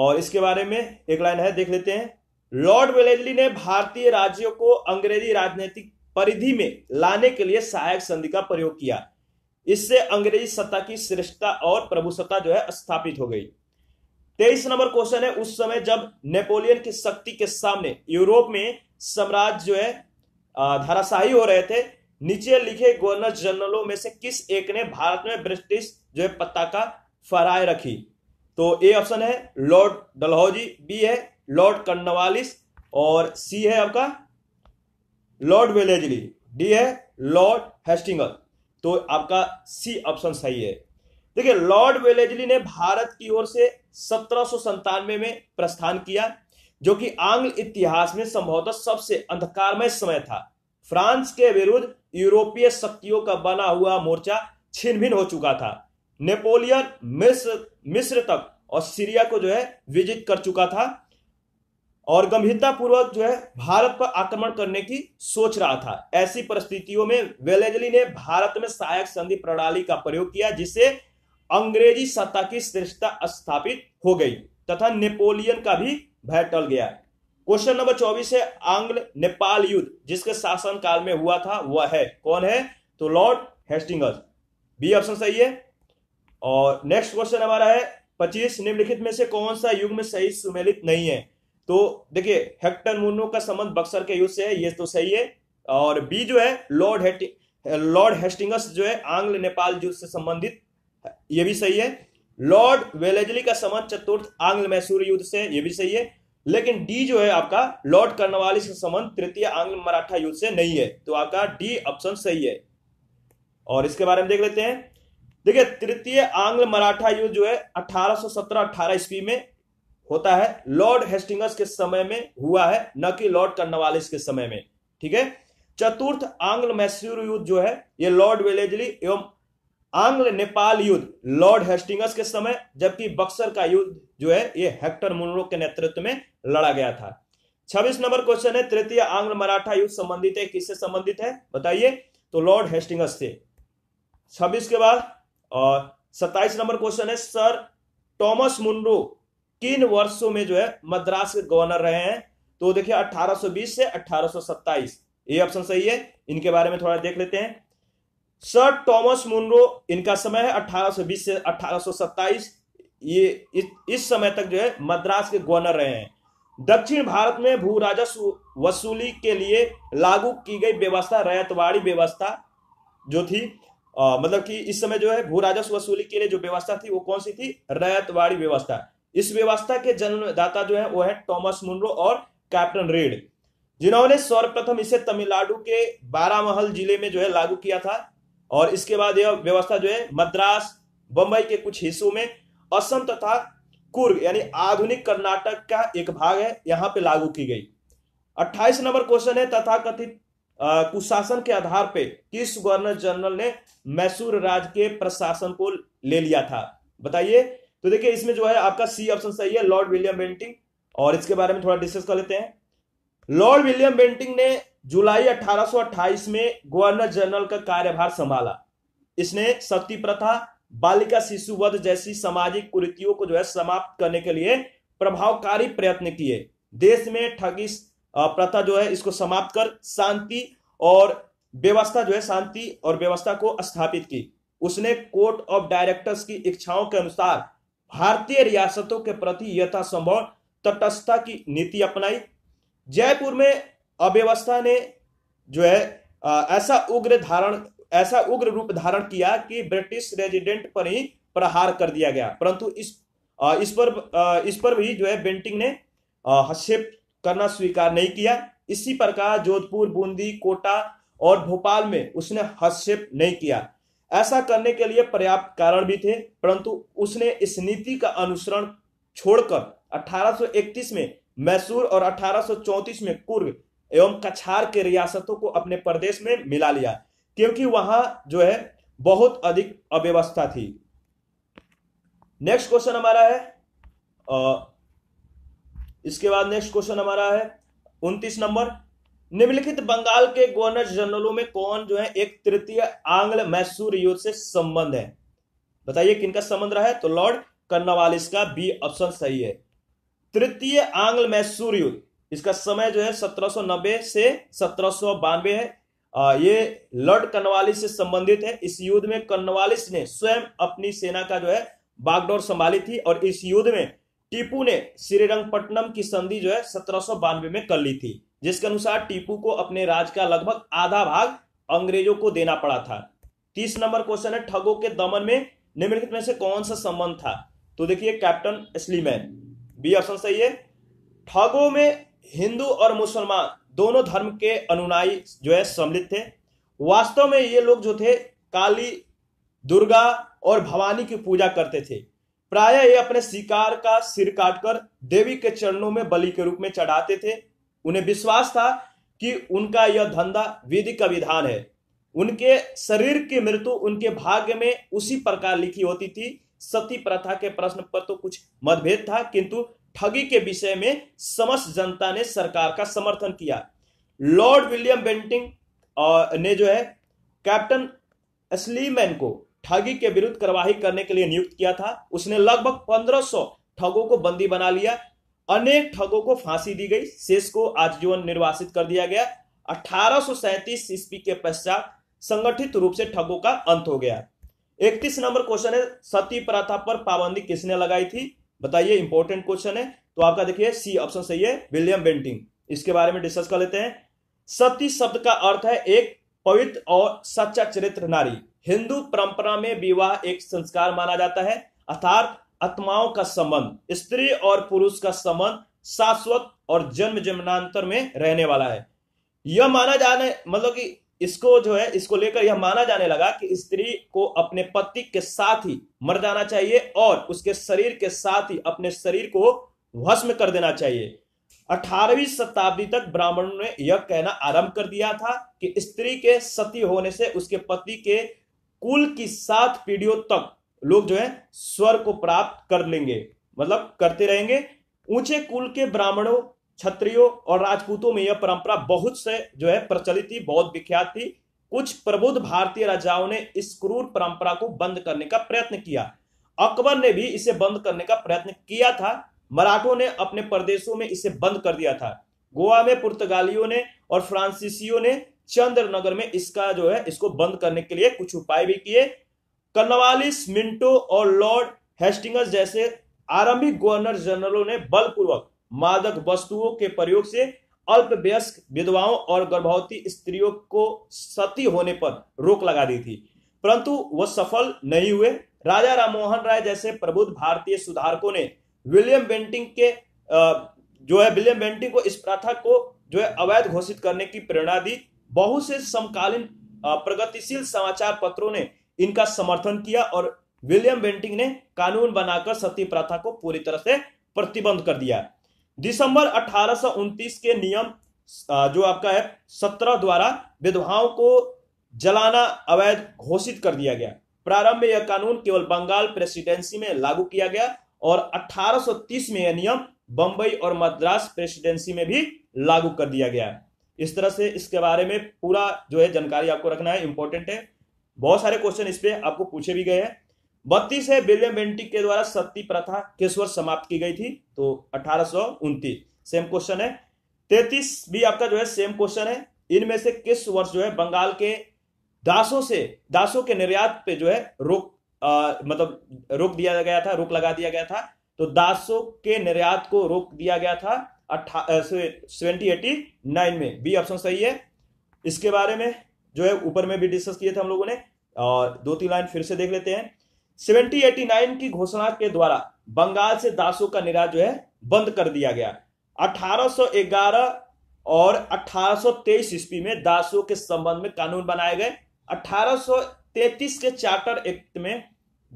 और इसके बारे में एक लाइन है देख लेते हैं लॉर्ड वेलेजली ने भारतीय राज्यों को अंग्रेजी राजनीतिक परिधि में लाने के लिए सहायक संधि का प्रयोग किया इससे अंग्रेजी सत्ता की श्रेष्ठता और प्रभु सत्ता जो है स्थापित हो गई तेईस नंबर क्वेश्चन है उस समय जब नेपोलियन की शक्ति के सामने यूरोप में साम्राज्य जो है धाराशाही हो रहे थे नीचे लिखे गवर्नर जनरलों में से किस एक ने भारत में ब्रिटिश जो है पताका फहराए रखी तो ए ऑप्शन है लॉर्ड डलहौजी बी है लॉर्ड कर्नवालिस और सी है आपका लॉर्ड वेलेजली डी है लॉर्ड हेस्टिंगल तो आपका सी ऑप्शन सही है देखिए लॉर्ड वेलेजली ने भारत की ओर से सत्रह में प्रस्थान किया जो कि आंग्ल इतिहास में संभवतः सबसे अंधकारमय समय था फ्रांस के विरुद्ध यूरोपीय शक्तियों का बना हुआ मोर्चा छिन भिन हो चुका था नेपोलियन मिस्र मिस्र तक और सीरिया को जो है विजिट कर चुका था और गंभीरतापूर्वक जो है भारत पर आक्रमण करने की सोच रहा था ऐसी परिस्थितियों में वेलेजली ने भारत में सहायक संधि प्रणाली का प्रयोग किया जिससे अंग्रेजी सत्ता की श्रेष्ठता स्थापित हो गई तथा नेपोलियन का भी भय टल गया क्वेश्चन नंबर चौबीस है आंग्ल नेपाल युद्ध जिसके शासन काल में हुआ था वह है कौन है तो लॉर्ड हेस्टिंगस बी ऑप्शन सही है और नेक्स्ट क्वेश्चन हमारा है पच्चीस निम्नलिखित में से कौन सा युग में सही सुमेलित नहीं है तो देखिए हेक्टर मुन्नो का संबंध बक्सर के युद्ध से है ये तो सही है और बी जो है लॉर्ड लॉर्ड हेस्टिंगस जो है आंग्ल नेपाल युद्ध से संबंधित यह भी सही है लॉर्ड वेलेजली का संबंध चतुर्थ आंग्ल मैसूर युद्ध से यह भी सही है लेकिन डी जो है आपका लॉर्ड कर्नवाली से संबंध तृतीय आंग्ल मराठा युद्ध से नहीं है तो आपका डी ऑप्शन सही है और इसके बारे में देख लेते हैं देखिए तृतीय आंग्ल मराठा युद्ध जो है 1817-18 ईस्वी में होता है लॉर्ड हेस्टिंगस के समय में हुआ है न कि लॉर्ड कर्नवालिस के समय में ठीक है चतुर्थ आंग्ल मैसूर युद्ध जो है ये लॉर्ड वेलेजली एवं आंग्ल नेपाल युद्ध लॉर्ड हेस्टिंगस के समय जबकि बक्सर का युद्ध जो है ये हेक्टर मुनरो के नेतृत्व में लड़ा गया था छब्बीस नंबर क्वेश्चन है तृतीय आंग्ल मराठा युद्ध संबंधित है किससे संबंधित है बताइए तो लॉर्ड हेस्टिंगस से छब्बीस के बाद और सत्ताईस नंबर क्वेश्चन है सर टॉमस मुनरो किन वर्षों में जो है मद्रास के गवर्नर रहे हैं तो देखिए 1820 से 1827 ये ऑप्शन सही है इनके बारे में थोड़ा देख लेते हैं सर टॉमस मुनरो इनका समय है 1820 से 1827 ये इस, इस समय तक जो है मद्रास के गवर्नर रहे हैं दक्षिण भारत में भू राजस्व वसूली के लिए लागू की गई व्यवस्था रैतवाड़ी व्यवस्था जो थी आ, मतलब कि इस समय जो है भू राजस्व वसूली के लिए जो व्यवस्था थी वो कौन सी थी रैतवाड़ी व्यवस्था इस व्यवस्था के जन्मदाता जो है वो है टॉमस मुनरो और कैप्टन रेड जिन्होंने सर्वप्रथम इसे तमिलनाडु के बारामहल जिले में जो है लागू किया था और इसके बाद यह व्यवस्था जो है मद्रास बंबई के कुछ हिस्सों में असम तथा कुर्ग यानी आधुनिक कर्नाटक का एक भाग है यहाँ पे लागू की गई 28 नंबर क्वेश्चन है तथा कथित कुशासन के आधार पे किस गवर्नर जनरल ने मैसूर राज्य के प्रशासन को ले लिया था बताइए तो देखिए इसमें जो है आपका सी ऑप्शन सही है लॉर्ड विलियम बेंटिंग और इसके बारे में थोड़ा डिस्कस कर लेते हैं लॉर्ड विलियम बेंटिंग ने जुलाई 1828 में गवर्नर जनरल का कार्यभार संभाला इसने सती प्रथा बालिका शिशु वध जैसी सामाजिक कुरीतियों को जो है समाप्त करने के लिए प्रभावकारी प्रयत्न किए देश में ठगी प्रथा जो है इसको समाप्त कर शांति और व्यवस्था जो है शांति और व्यवस्था को स्थापित की उसने कोर्ट ऑफ डायरेक्टर्स की इच्छाओं के अनुसार भारतीय रियासतों के प्रति यथासंभव तटस्थता की नीति अपनाई जयपुर में अव्यवस्था ने जो है ऐसा उग्र धारण ऐसा उग्र रूप धारण किया कि ब्रिटिश रेजिडेंट पर ही प्रहार कर दिया गया परंतु इस आ, इस पर आ, इस पर भी जो है बेंटिंग ने हस्तक्षेप करना स्वीकार नहीं किया इसी प्रकार जोधपुर बूंदी कोटा और भोपाल में उसने हस्तक्षेप नहीं किया ऐसा करने के लिए पर्याप्त कारण भी थे परंतु उसने इस नीति का अनुसरण छोड़कर 1831 में मैसूर और 1834 में कुर्ग एवं कछार के रियासतों को अपने प्रदेश में मिला लिया क्योंकि वहां जो है बहुत अधिक अव्यवस्था थी नेक्स्ट क्वेश्चन हमारा है आ, इसके बाद नेक्स्ट क्वेश्चन हमारा है 29 नंबर निम्नलिखित बंगाल के गवर्नर जनरलों में कौन जो है एक तृतीय आंग्ल मैसूर युद्ध से संबंध है बताइए किनका संबंध रहा है तो लॉर्ड कर्नवालिस का बी ऑप्शन सही है तृतीय आंग्ल मैसूर युद्ध इसका समय जो है 1790 से सत्रह है आ, ये लॉर्ड कर्नवालिस से संबंधित है इस युद्ध में कर्नवालिस ने स्वयं अपनी सेना का जो है बागडोर संभाली थी और इस युद्ध में टीपू ने श्रीरंगपट्टनम की संधि जो है सत्रह में कर ली थी जिसके अनुसार टीपू को अपने राज का लगभग आधा भाग अंग्रेजों को देना पड़ा था तीस नंबर क्वेश्चन है ठगों के दमन में निम्नलिखित में से कौन सा संबंध था तो देखिए कैप्टन स्लीमैन बी ऑप्शन सही है ठगों में हिंदू और मुसलमान दोनों धर्म के अनुनायी जो है सम्मिलित थे वास्तव में ये लोग जो थे काली दुर्गा और भवानी की पूजा करते थे प्राय ये अपने शिकार का सिर काटकर देवी के चरणों में बलि के रूप में चढ़ाते थे उन्हें विश्वास था कि उनका यह धंधा विधि का विधान है उनके शरीर की मृत्यु उनके भाग्य में उसी प्रकार लिखी होती थी सती प्रथा के प्रश्न पर तो कुछ मतभेद था किंतु ठगी के विषय में समस्त जनता ने सरकार का समर्थन किया लॉर्ड विलियम बेंटिंग ने जो है कैप्टन असलीमैन को ठगी के विरुद्ध कार्यवाही करने के लिए नियुक्त किया था उसने लगभग 1500 ठगों को बंदी बना लिया अनेक ठगों को फांसी दी गई शेष को आजीवन निर्वासित कर दिया गया अठारह ईस्वी के पश्चात संगठित रूप से ठगों का अंत हो गया इकतीस नंबर क्वेश्चन है सती प्रथा पर पाबंदी किसने लगाई थी बताइए इंपॉर्टेंट क्वेश्चन है तो आपका देखिए सी ऑप्शन सही है विलियम बेंटिंग इसके बारे में डिस्कस कर लेते हैं सती शब्द का अर्थ है एक पवित्र और सच्चा चरित्र नारी हिंदू परंपरा में विवाह एक संस्कार माना जाता है अर्थात आत्माओं का संबंध स्त्री और पुरुष का संबंध शाश्वत और जन्म जन्मांतर में रहने वाला है यह माना जाने मतलब कि इसको जो है इसको लेकर यह माना जाने लगा कि स्त्री को अपने पति के साथ ही मर जाना चाहिए और उसके शरीर के साथ ही अपने शरीर को भस्म कर देना चाहिए 18वीं शताब्दी तक ब्राह्मणों ने यह कहना आरंभ कर दिया था कि स्त्री के सती होने से उसके पति के कुल की सात पीढ़ियों तक लोग जो है स्वर को प्राप्त कर लेंगे मतलब करते रहेंगे ऊंचे कुल के ब्राह्मणों क्षत्रियों और राजपूतों में यह परंपरा बहुत से जो है प्रचलित थी बहुत विख्यात थी कुछ प्रबुद्ध भारतीय राजाओं ने इस क्रूर परंपरा को बंद करने का प्रयत्न किया अकबर ने भी इसे बंद करने का प्रयत्न किया था मराठों ने अपने प्रदेशों में इसे बंद कर दिया था गोवा में पुर्तगालियों ने और फ्रांसीसियों ने चंद्रनगर में इसका जो है इसको बंद करने के लिए कुछ उपाय भी किए कन्वालिस मिंटो और लॉर्ड हेस्टिंगस जैसे आरंभिक गवर्नर जनरलों ने बलपूर्वक मादक वस्तुओं के प्रयोग से अल्पवयस्क विधवाओं और गर्भवती स्त्रियों को सती होने पर रोक लगा दी थी परंतु वह सफल नहीं हुए राजा राममोहन राय जैसे प्रबुद्ध भारतीय सुधारकों ने विलियम बेंटिंग के जो है विलियम बेंटिंग को इस प्रथा को जो है अवैध घोषित करने की प्रेरणा दी बहुत से समकालीन प्रगतिशील समाचार पत्रों ने इनका समर्थन किया और विलियम बेंटिंग ने कानून बनाकर सती प्रथा को पूरी तरह से प्रतिबंध कर दिया दिसंबर अठारह के नियम जो आपका है सत्रह द्वारा विधवाओं को जलाना अवैध घोषित कर दिया गया प्रारंभ में यह कानून केवल बंगाल प्रेसिडेंसी में लागू किया गया और 1830 में यह नियम बंबई और मद्रास प्रेसिडेंसी में भी लागू कर दिया गया इस तरह से इसके बारे में पूरा जो है जानकारी आपको रखना है इंपॉर्टेंट है बहुत सारे क्वेश्चन इस पे आपको पूछे भी गए हैं बत्तीस है विलियम बेंटिक के द्वारा सत्ती प्रथा किस वर्ष समाप्त की गई थी तो अठारह सेम क्वेश्चन है तैतीस भी आपका जो है सेम क्वेश्चन है इनमें से किस वर्ष जो है बंगाल के दासों से दासों के निर्यात पे जो है रोक मतलब रोक दिया गया था रोक लगा दिया गया था तो दासों के निर्यात को रोक दिया गया था अट्ठा सेवेंटी एटी नाइन में बी ऑप्शन सही है इसके बारे में जो है ऊपर में भी डिस्कस किए थे हम लोगों ने और दो तीन लाइन फिर से देख लेते हैं सेवेंटी एटी नाइन की घोषणा के द्वारा बंगाल से दासों का निराश जो है बंद कर दिया गया 1811 और 1823 ईस्वी में दासों के संबंध में कानून बनाए गए 1833 के चार्टर एक्ट में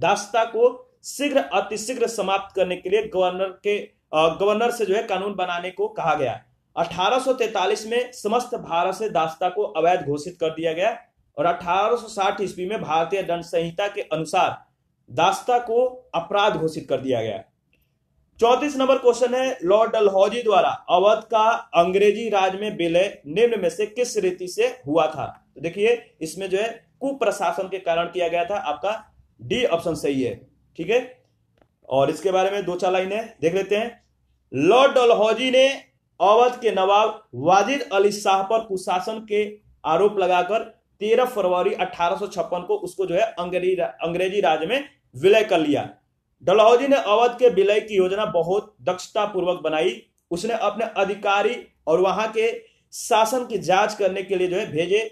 दासता को शीघ्र अतिशीघ्र समाप्त करने के लिए गवर्नर के गवर्नर से जो है कानून बनाने को कहा गया 1843 में समस्त भारत से दास्ता को अवैध घोषित कर दिया गया और 1860 ईस्वी में भारतीय दंड संहिता के अनुसार दास्ता को अपराध घोषित कर दिया गया चौतीस नंबर क्वेश्चन है लॉर्ड डलहौजी द्वारा अवध का अंग्रेजी राज में विलय निम्न में से किस रीति से हुआ था तो देखिए इसमें जो है कुप्रशासन के कारण किया गया था आपका डी ऑप्शन सही है ठीक है और इसके बारे में दो चार लाइन है देख लेते हैं लॉर्ड डलहौजी ने अवध के नवाब वाजिद अली शाह पर कुशासन के आरोप लगाकर 13 फरवरी अठारह को उसको जो है अंग्रेजी अंग्रेजी राज में विलय कर लिया डलहौजी ने अवध के विलय की योजना बहुत दक्षतापूर्वक बनाई उसने अपने अधिकारी और वहां के शासन की जांच करने के लिए जो है भेजे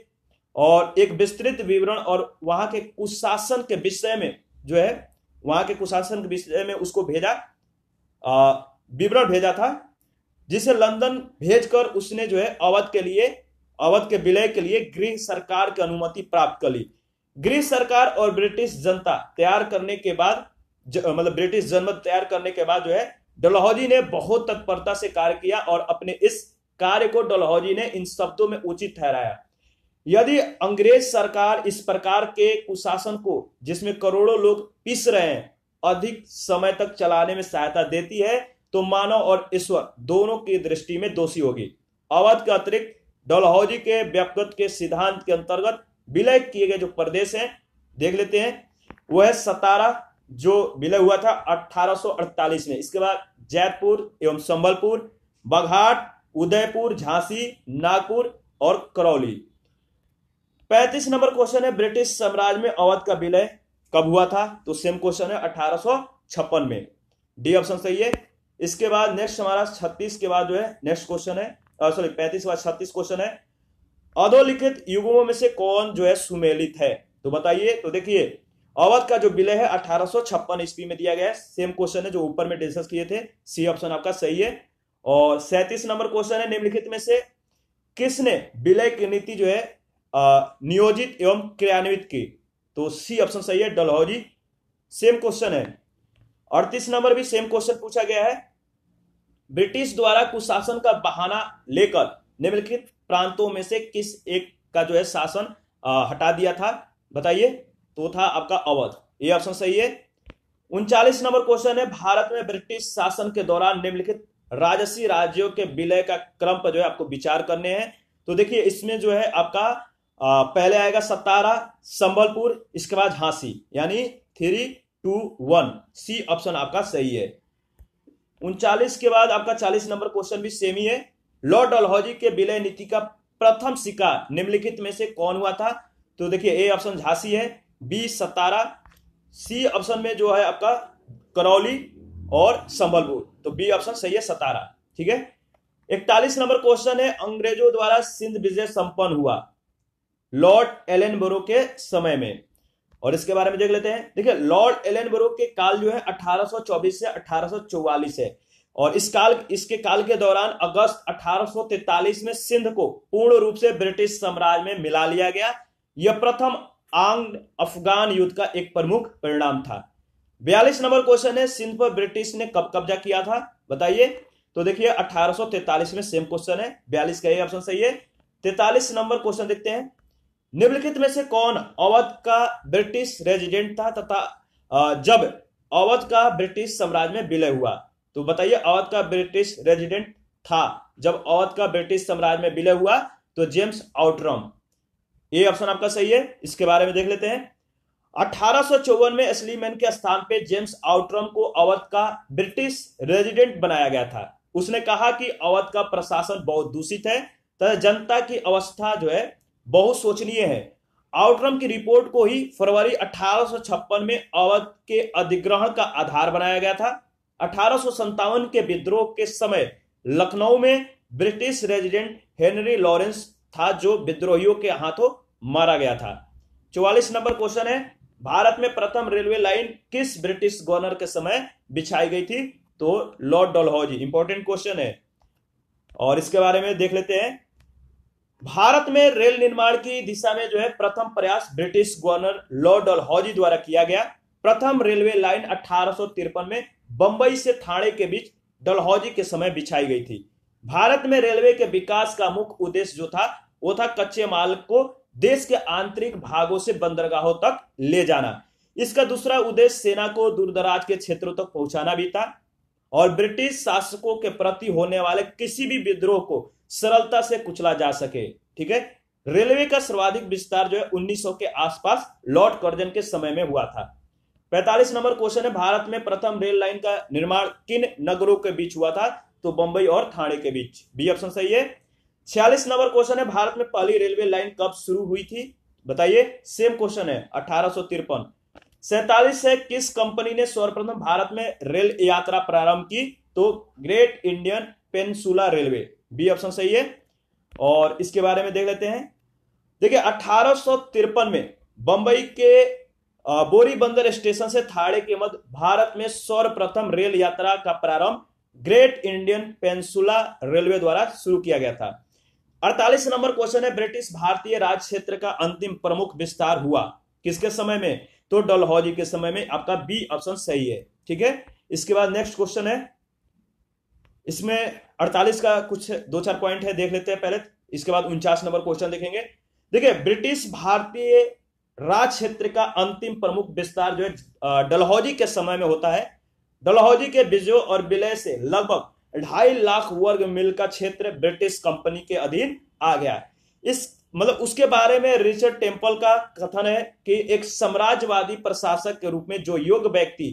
और एक विस्तृत विवरण और वहां के कुशासन के विषय में जो है वहां के कुशासन के विषय में उसको भेजा विवरण भेजा था जिसे लंदन भेजकर उसने जो है अवध के लिए अवध के विलय के लिए गृह सरकार की अनुमति प्राप्त कर ली गृह सरकार और ब्रिटिश जनता तैयार करने के बाद मतलब ब्रिटिश जनमत तैयार करने के बाद जो है डलहौजी ने बहुत तत्परता से कार्य किया और अपने इस कार्य को डलहौजी ने इन शब्दों में उचित ठहराया यदि अंग्रेज सरकार इस प्रकार के कुशासन को जिसमें करोड़ों लोग पिस रहे हैं अधिक समय तक चलाने में सहायता देती है तो मानव और ईश्वर दोनों की दृष्टि में दोषी होगी अवध के अतिरिक्त डलहौजी के व्यक्तित्व के सिद्धांत के अंतर्गत विलय किए गए जो प्रदेश हैं देख लेते हैं वह है सतारा जो विलय हुआ था 1848 में इसके बाद जयपुर एवं संबलपुर बघाट उदयपुर झांसी नागपुर और करौली पैंतीस नंबर क्वेश्चन है ब्रिटिश साम्राज्य में अवध का विलय कब हुआ था तो सेम क्वेश्चन है अठारह में डी ऑप्शन सही है इसके बाद नेक्स्ट हमारा छत्तीस के बाद जो है नेक्स्ट क्वेश्चन है सॉरी पैंतीस के बाद छत्तीस क्वेश्चन है अधोलिखित युगमों में से कौन जो है सुमेलित है तो बताइए तो देखिए अवध का जो विलय है अठारह ईस्वी में दिया गया है सेम क्वेश्चन है जो ऊपर में डिस्कस किए थे सी ऑप्शन आपका सही है और सैतीस नंबर क्वेश्चन है निम्नलिखित में से किसने विलय की नीति जो है आ, नियोजित एवं क्रियान्वित की तो सी ऑप्शन सही है डलहौजी सेम क्वेश्चन है अड़तीस नंबर भी सेम क्वेश्चन पूछा गया है ब्रिटिश द्वारा कुशासन का बहाना लेकर निम्नलिखित प्रांतों में से किस एक का जो है शासन हटा दिया था बताइए तो था आपका अवध ये ऑप्शन सही है उनचालीस नंबर क्वेश्चन है भारत में ब्रिटिश शासन के दौरान निम्नलिखित राजसी राज्यों के विलय का क्रम पर जो है आपको विचार करने हैं तो देखिए इसमें जो है आपका आ, पहले आएगा सतारा संबलपुर इसके बाद झांसी यानी three two one C option आपका सही है उनचालीस के बाद आपका चालीस नंबर क्वेश्चन भी सेम ही है लॉर्ड डलहौजी के विलय नीति का प्रथम सिक्का निम्नलिखित में से कौन हुआ था तो देखिए ए ऑप्शन झांसी है बी सतारा सी ऑप्शन में जो है आपका करौली और संबलपुर तो बी ऑप्शन सही है सतारा ठीक है इकतालीस नंबर क्वेश्चन है अंग्रेजों द्वारा सिंध विजय संपन्न हुआ लॉर्ड एलेनबरो के समय में और इसके बारे में देख लेते हैं देखिए लॉर्ड एलेनबरो के काल जो है 1824 से 1844 है और इस काल इसके काल के दौरान अगस्त 1843 में सिंध को पूर्ण रूप से ब्रिटिश साम्राज्य में मिला लिया गया यह प्रथम आंग अफगान युद्ध का एक प्रमुख परिणाम था बयालीस नंबर क्वेश्चन है सिंध पर ब्रिटिश ने कब कब्जा किया था बताइए तो देखिए 1843 में सेम क्वेश्चन है बयालीस का ये ऑप्शन सही है तैतालीस नंबर क्वेश्चन देखते हैं निम्नलिखित में से कौन अवध का ब्रिटिश रेजिडेंट था तथा जब अवध का ब्रिटिश साम्राज्य में विलय हुआ तो बताइए अवध का ब्रिटिश रेजिडेंट था जब अवध का ब्रिटिश साम्राज्य में विलय हुआ तो जेम्स आउटरम ये ऑप्शन आपका सही है इसके बारे में देख लेते हैं अठारह में मैन के स्थान पे जेम्स आउटरम को अवध का ब्रिटिश रेजिडेंट बनाया गया था उसने कहा कि अवध का प्रशासन बहुत दूषित है तथा जनता की अवस्था जो है बहुत सोचनीय है आउटरम की रिपोर्ट को ही फरवरी अठारह में अवध के अधिग्रहण का आधार बनाया गया था अठारह के विद्रोह के समय लखनऊ में ब्रिटिश रेजिडेंट हेनरी लॉरेंस था जो विद्रोहियों के हाथों मारा गया था चौवालीस नंबर क्वेश्चन है भारत में प्रथम रेलवे लाइन किस ब्रिटिश गवर्नर के समय बिछाई गई थी तो लॉर्ड डलहौजी इंपॉर्टेंट क्वेश्चन है और इसके बारे में देख लेते हैं भारत में रेल निर्माण की दिशा में जो है प्रथम प्रयास ब्रिटिश गवर्नर लॉर्ड हॉजी द्वारा किया गया प्रथम रेलवे लाइन अठारह में बंबई से थाने के बीच डलहौजी के समय बिछाई गई थी भारत में रेलवे के विकास का मुख्य उद्देश्य जो था वो था कच्चे माल को देश के आंतरिक भागों से बंदरगाहों तक ले जाना इसका दूसरा उद्देश्य सेना को दूरदराज के क्षेत्रों तक पहुंचाना भी था और ब्रिटिश शासकों के प्रति होने वाले किसी भी विद्रोह को सरलता से कुचला जा सके ठीक है रेलवे का सर्वाधिक विस्तार जो है 1900 के आसपास लॉर्ड कर्जन के समय में हुआ था 45 नंबर क्वेश्चन है भारत में प्रथम रेल लाइन का निर्माण किन नगरों के बीच हुआ था तो बंबई और थाने के बीच बी ऑप्शन सही है छियालीस नंबर क्वेश्चन है भारत में पहली रेलवे लाइन कब शुरू हुई थी बताइए सेम क्वेश्चन है अठारह सौ तिरपन सैतालीस है किस कंपनी ने सर्वप्रथम भारत में रेल यात्रा प्रारंभ की तो Great Indian Peninsula Railway B option सही है और इसके बारे में देख लेते हैं देखिए अठारह में बंबई के बोरी बंदर स्टेशन से थाड़े के मध्य भारत में सर्वप्रथम रेल यात्रा का प्रारंभ ग्रेट इंडियन पेंसुला रेलवे द्वारा शुरू किया गया था 48 नंबर क्वेश्चन है ब्रिटिश भारतीय राज क्षेत्र का अंतिम प्रमुख विस्तार हुआ किसके समय में तो डलहौजी के समय में आपका बी ऑप्शन सही है ठीक है इसके बाद नेक्स्ट क्वेश्चन है इसमें 48 का कुछ दो चार पॉइंट है देख लेते हैं पहले इसके बाद उनचास नंबर क्वेश्चन देखेंगे देखिए ब्रिटिश भारतीय राज क्षेत्र का अंतिम प्रमुख विस्तार जो है डलहौजी के समय में होता है डलहौजी के बिजो और विलय से लगभग ढाई लाख वर्ग मील का क्षेत्र ब्रिटिश कंपनी के अधीन आ गया है इस मतलब उसके बारे में रिचर्ड टेम्पल का कथन है कि एक साम्राज्यवादी प्रशासक के रूप में जो योग्य व्यक्ति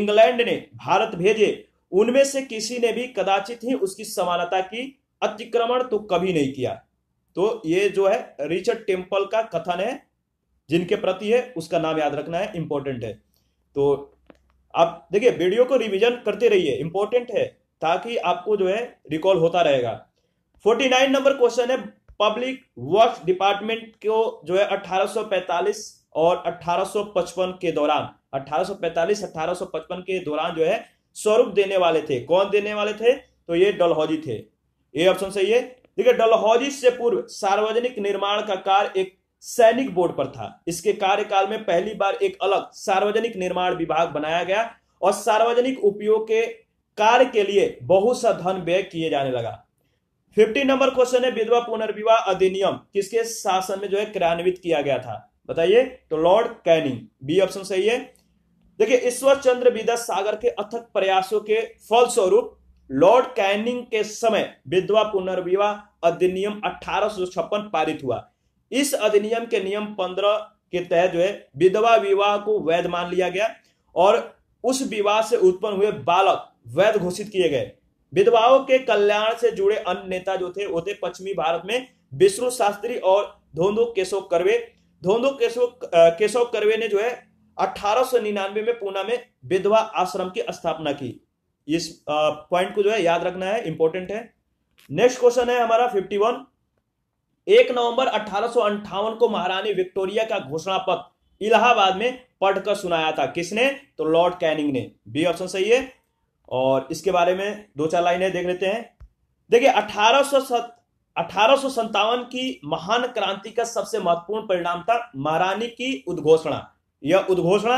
इंग्लैंड ने भारत भेजे उनमें से किसी ने भी कदाचित ही उसकी समानता की अतिक्रमण तो कभी नहीं किया तो ये जो है रिचर्ड टेम्पल का कथन है जिनके प्रति है उसका नाम याद रखना है इंपॉर्टेंट है तो आप देखिए वीडियो को रिवीजन करते रहिए इंपॉर्टेंट है ताकि आपको जो है रिकॉल होता रहेगा 49 नंबर क्वेश्चन है पब्लिक वर्क डिपार्टमेंट को जो है 1845 और 1855 के दौरान 1845 1855 के दौरान जो है स्वरूप देने वाले थे कौन देने वाले थे तो ये डलहौजी थे ये ऑप्शन सही है देखिए डलहौजी से पूर्व सार्वजनिक निर्माण का कार्य एक सैनिक बोर्ड पर था इसके कार्यकाल में पहली बार एक अलग सार्वजनिक निर्माण विभाग बनाया गया और सार्वजनिक उपयोग के कार्य के लिए बहुत सा धन व्यय किए जाने लगा फिफ्टी नंबर क्वेश्चन है विधवा पुनर्विवाह अधिनियम किसके शासन में जो है क्रियान्वित किया गया था बताइए तो लॉर्ड कैनिंग बी ऑप्शन सही है देखिए ईश्वर चंद्र विद्या सागर के अथक प्रयासों के फलस्वरूप लॉर्ड कैनिंग के समय विधवा पुनर्विवाह अधिनियम अठारह पारित हुआ इस अधिनियम के नियम 15 के तहत जो है विधवा विवाह को वैध मान लिया गया और उस विवाह से उत्पन्न हुए बालक वैध घोषित किए गए विधवाओं के कल्याण से जुड़े अन्य नेता जो थे वो थे पश्चिमी भारत में विष्णु शास्त्री और धोंदो केशव करवे धोंदो केशव केशव करवे ने जो है 1899 में पूना में विधवा आश्रम की स्थापना की इस पॉइंट को जो है याद रखना है इंपॉर्टेंट है नेक्स्ट क्वेश्चन है हमारा 51 एक नवंबर अठारह को महारानी विक्टोरिया का घोषणा पत्र इलाहाबाद में पढ़कर सुनाया था किसने तो लॉर्ड कैनिंग ने बी ऑप्शन सही है और इसके बारे में दो चार लाइनें देख लेते हैं देखिए अठारह अठारह की महान क्रांति का सबसे महत्वपूर्ण परिणाम था महारानी की उद्घोषणा यह उद्घोषणा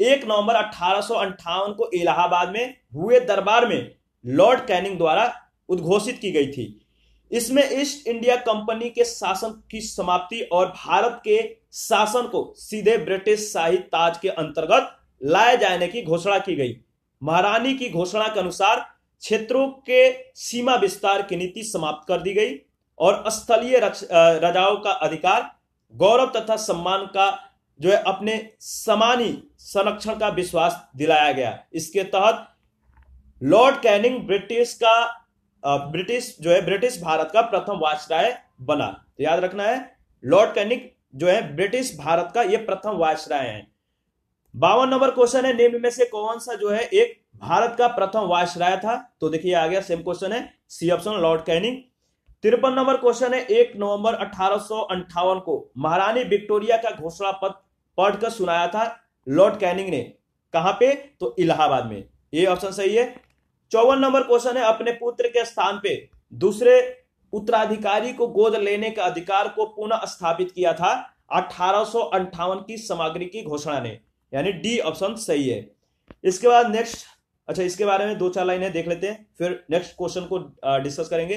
एक नवंबर अठारह को इलाहाबाद में हुए दरबार में लॉर्ड कैनिंग द्वारा उद्घोषित की गई थी इसमें ईस्ट इंडिया कंपनी के शासन की समाप्ति और भारत के शासन को सीधे ब्रिटिश शाही ताज के अंतर्गत लाए जाने की घोषणा की गई महारानी की घोषणा के अनुसार क्षेत्रों के सीमा विस्तार की नीति समाप्त कर दी गई और स्थलीय रजाओं का अधिकार गौरव तथा सम्मान का जो है अपने समानी संरक्षण का विश्वास दिलाया गया इसके तहत लॉर्ड कैनिंग ब्रिटिश का ब्रिटिश जो है ब्रिटिश भारत का प्रथम वायसराय बना तो याद रखना है लॉर्ड कैनिंग जो है ब्रिटिश भारत का ये प्रथम वायसराय है बावन नंबर क्वेश्चन है निम्न में से कौन सा जो है एक भारत का प्रथम वायसराय था तो देखिए आ गया सेम क्वेश्चन है सी ऑप्शन लॉर्ड कैनिंग तिरपन नंबर क्वेश्चन है एक नवंबर अठारह को महारानी विक्टोरिया का घोषणा पत्र पढ़कर सुनाया था लॉर्ड कैनिंग ने कहां पे तो इलाहाबाद में ये ऑप्शन सही है चौवन नंबर क्वेश्चन है अपने पुत्र के स्थान पे दूसरे उत्तराधिकारी को गोद लेने के अधिकार को पुनः स्थापित किया था अठारह की सामग्री की घोषणा ने यानी डी ऑप्शन सही है इसके बाद नेक्स्ट अच्छा इसके बारे में दो चार लाइनें देख लेते हैं फिर नेक्स्ट क्वेश्चन को डिस्कस करेंगे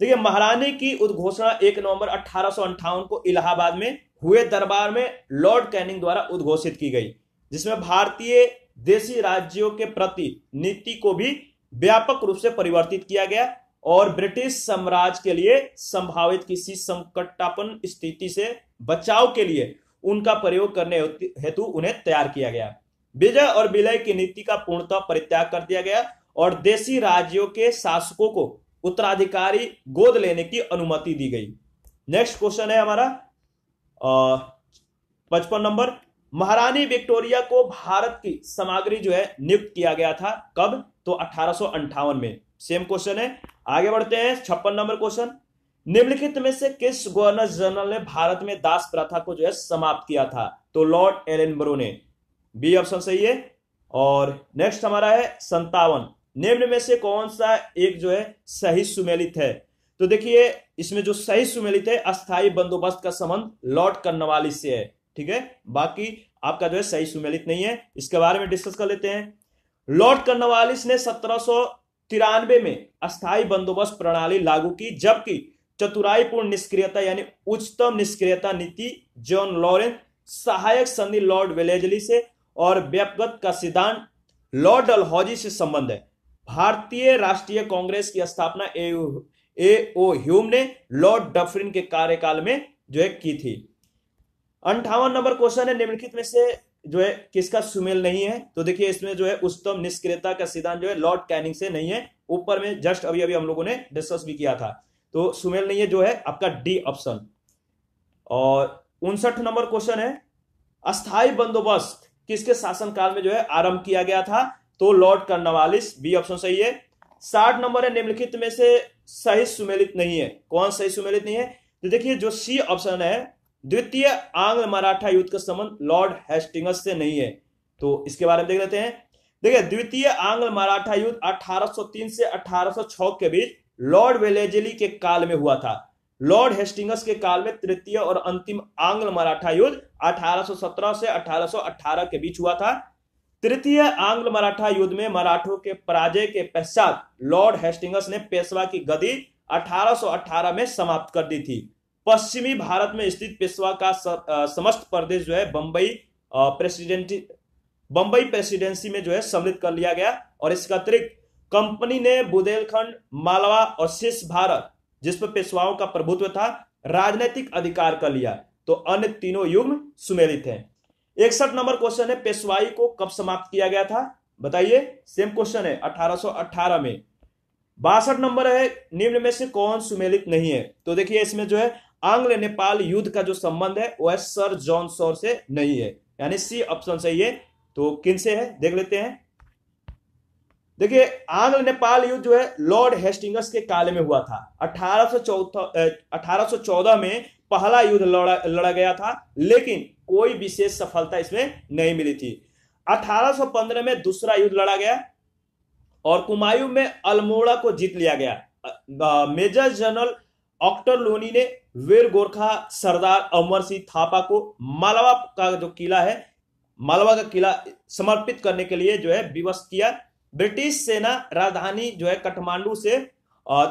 देखिए महारानी की उद्घोषणा एक नवंबर अठारह को इलाहाबाद में हुए दरबार में लॉर्ड कैनिंग द्वारा उद्घोषित की गई जिसमें भारतीय देशी राज्यों के प्रति नीति को भी व्यापक रूप से परिवर्तित किया गया और ब्रिटिश साम्राज्य के लिए संभावित किसी संकटापन स्थिति से बचाव के लिए उनका प्रयोग करने हेतु उन्हें तैयार किया गया विजय और विलय की नीति का पूर्णतः परित्याग कर दिया गया और देशी राज्यों के शासकों को उत्तराधिकारी गोद लेने की अनुमति दी गई नेक्स्ट क्वेश्चन है हमारा पचपन नंबर महारानी विक्टोरिया को भारत की सामग्री जो है नियुक्त किया गया था कब तो अठारह में सेम क्वेश्चन है आगे बढ़ते हैं छप्पन नंबर क्वेश्चन निम्नलिखित में से किस गवर्नर जनरल ने भारत में दास प्रथा को जो है समाप्त किया था तो लॉर्ड एलेनब्रो ने बी ऑप्शन सही है और नेक्स्ट हमारा है संतावन निम्न में से कौन सा एक जो है सही सुमेलित है तो देखिए इसमें जो सही सुमेलित है अस्थायी बंदोबस्त का संबंध लॉर्ड कर्नवालिस से है ठीक है बाकी आपका जो है सही सुमेलित नहीं है इसके बारे में डिस्कस कर लेते हैं लॉर्ड कर्नवालिस ने सत्रह में अस्थायी बंदोबस्त प्रणाली लागू की जबकि चतुराईपूर्ण निष्क्रियता यानी उच्चतम निष्क्रियता नीति जॉन लॉरेंस सहायक संधि लॉर्ड वेलेजली से और व्यापगत का सिद्धांत लॉर्ड डलहौजी से संबंध है भारतीय राष्ट्रीय कांग्रेस की स्थापना ए ओ ह्यूम ने लॉर्ड डफरिन के कार्यकाल में जो है की थी अंठावन नंबर क्वेश्चन है निम्नलिखित में से जो है किसका सुमेल नहीं है तो देखिए इसमें जो है उत्तम निष्क्रियता का सिद्धांत जो है लॉर्ड कैनिंग से नहीं है ऊपर में जस्ट अभी अभी हम लोगों ने डिस्कस भी किया था तो सुमेल नहीं है जो है आपका डी ऑप्शन और उनसठ नंबर क्वेश्चन है अस्थाई बंदोबस्त किसके शासनकाल में जो है आरंभ किया गया था तो लॉर्ड कर्नवालिस बी ऑप्शन सही है साठ नंबर है निम्नलिखित में से सही सुमेलित नहीं है कौन सही सुमेलित नहीं है तो देखिए जो सी ऑप्शन है द्वितीय आंग्ल मराठा युद्ध का संबंध लॉर्ड हेस्टिंगस से नहीं है तो इसके बारे में देख लेते हैं देखिए द्वितीय आंग्ल मराठा युद्ध 1803 से 1806 के बीच लॉर्ड वेलेजली के काल में हुआ था लॉर्ड हेस्टिंगस के काल में तृतीय और अंतिम आंग्ल मराठा युद्ध 1817 से 1818 के बीच हुआ था तृतीय आंग्ल मराठा युद्ध में मराठों के पराजय के पश्चात लॉर्ड हेस्टिंगस ने पेशवा की गदी 1818 में समाप्त कर दी थी पश्चिमी भारत में स्थित पेशवा का समस्त प्रदेश जो है बंबई प्रेसिडेंटी बंबई प्रेसिडेंसी में जो है सम्मिलित कर लिया गया और इसका अतिरिक्त कंपनी ने बुदेलखंड मालवा और शेष भारत जिस पर पेशवाओं का प्रभुत्व था राजनीतिक अधिकार कर लिया तो अन्य तीनों युग सुमेलित हैं इकसठ नंबर क्वेश्चन है पेशवाई को कब समाप्त किया गया था बताइए सेम क्वेश्चन है 1818 में बासठ नंबर है निम्न में से कौन सुमेलित नहीं है तो देखिए इसमें जो है आंग्ल नेपाल युद्ध का जो संबंध है वह सर जॉन सौर से नहीं है यानी सी ऑप्शन सही है तो किन से है देख लेते हैं देखिए आंग्ल नेपाल युद्ध जो है लॉर्ड हेस्टिंगस के काल में हुआ था अठारह 1814 में पहला युद्ध लड़ा लड़ा गया था लेकिन कोई विशेष सफलता इसमें नहीं मिली थी 1815 में दूसरा युद्ध लड़ा गया और कुमायूं में अल्मोड़ा को जीत लिया गया मेजर जनरल ऑक्टर लोनी ने वीर गोरखा सरदार अमर सिंह थापा को मालवा का जो किला है मालवा का किला समर्पित करने के लिए जो है विवश किया ब्रिटिश सेना राजधानी जो है काठमांडू से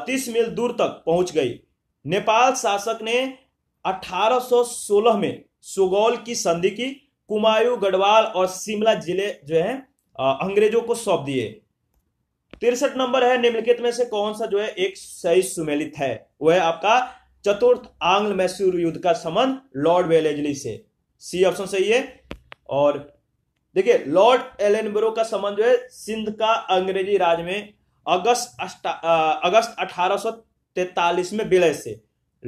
तीस मील दूर तक पहुंच गई नेपाल शासक ने 1816 में सुगौल की संधि की कुमायूं गढ़वाल और शिमला जिले जो है अंग्रेजों को सौंप दिए तिरसठ नंबर है निम्नलिखित में से कौन सा जो है एक सही सुमेलित है वह है आपका चतुर्थ आंग्ल मैसूर युद्ध का संबंध लॉर्ड वेलेजली से सी ऑप्शन सही है और देखिए लॉर्ड एलेनबरो का संबंध जो है सिंध का अंग्रेजी राज में अगस्त अगस्त अठारह में विलय से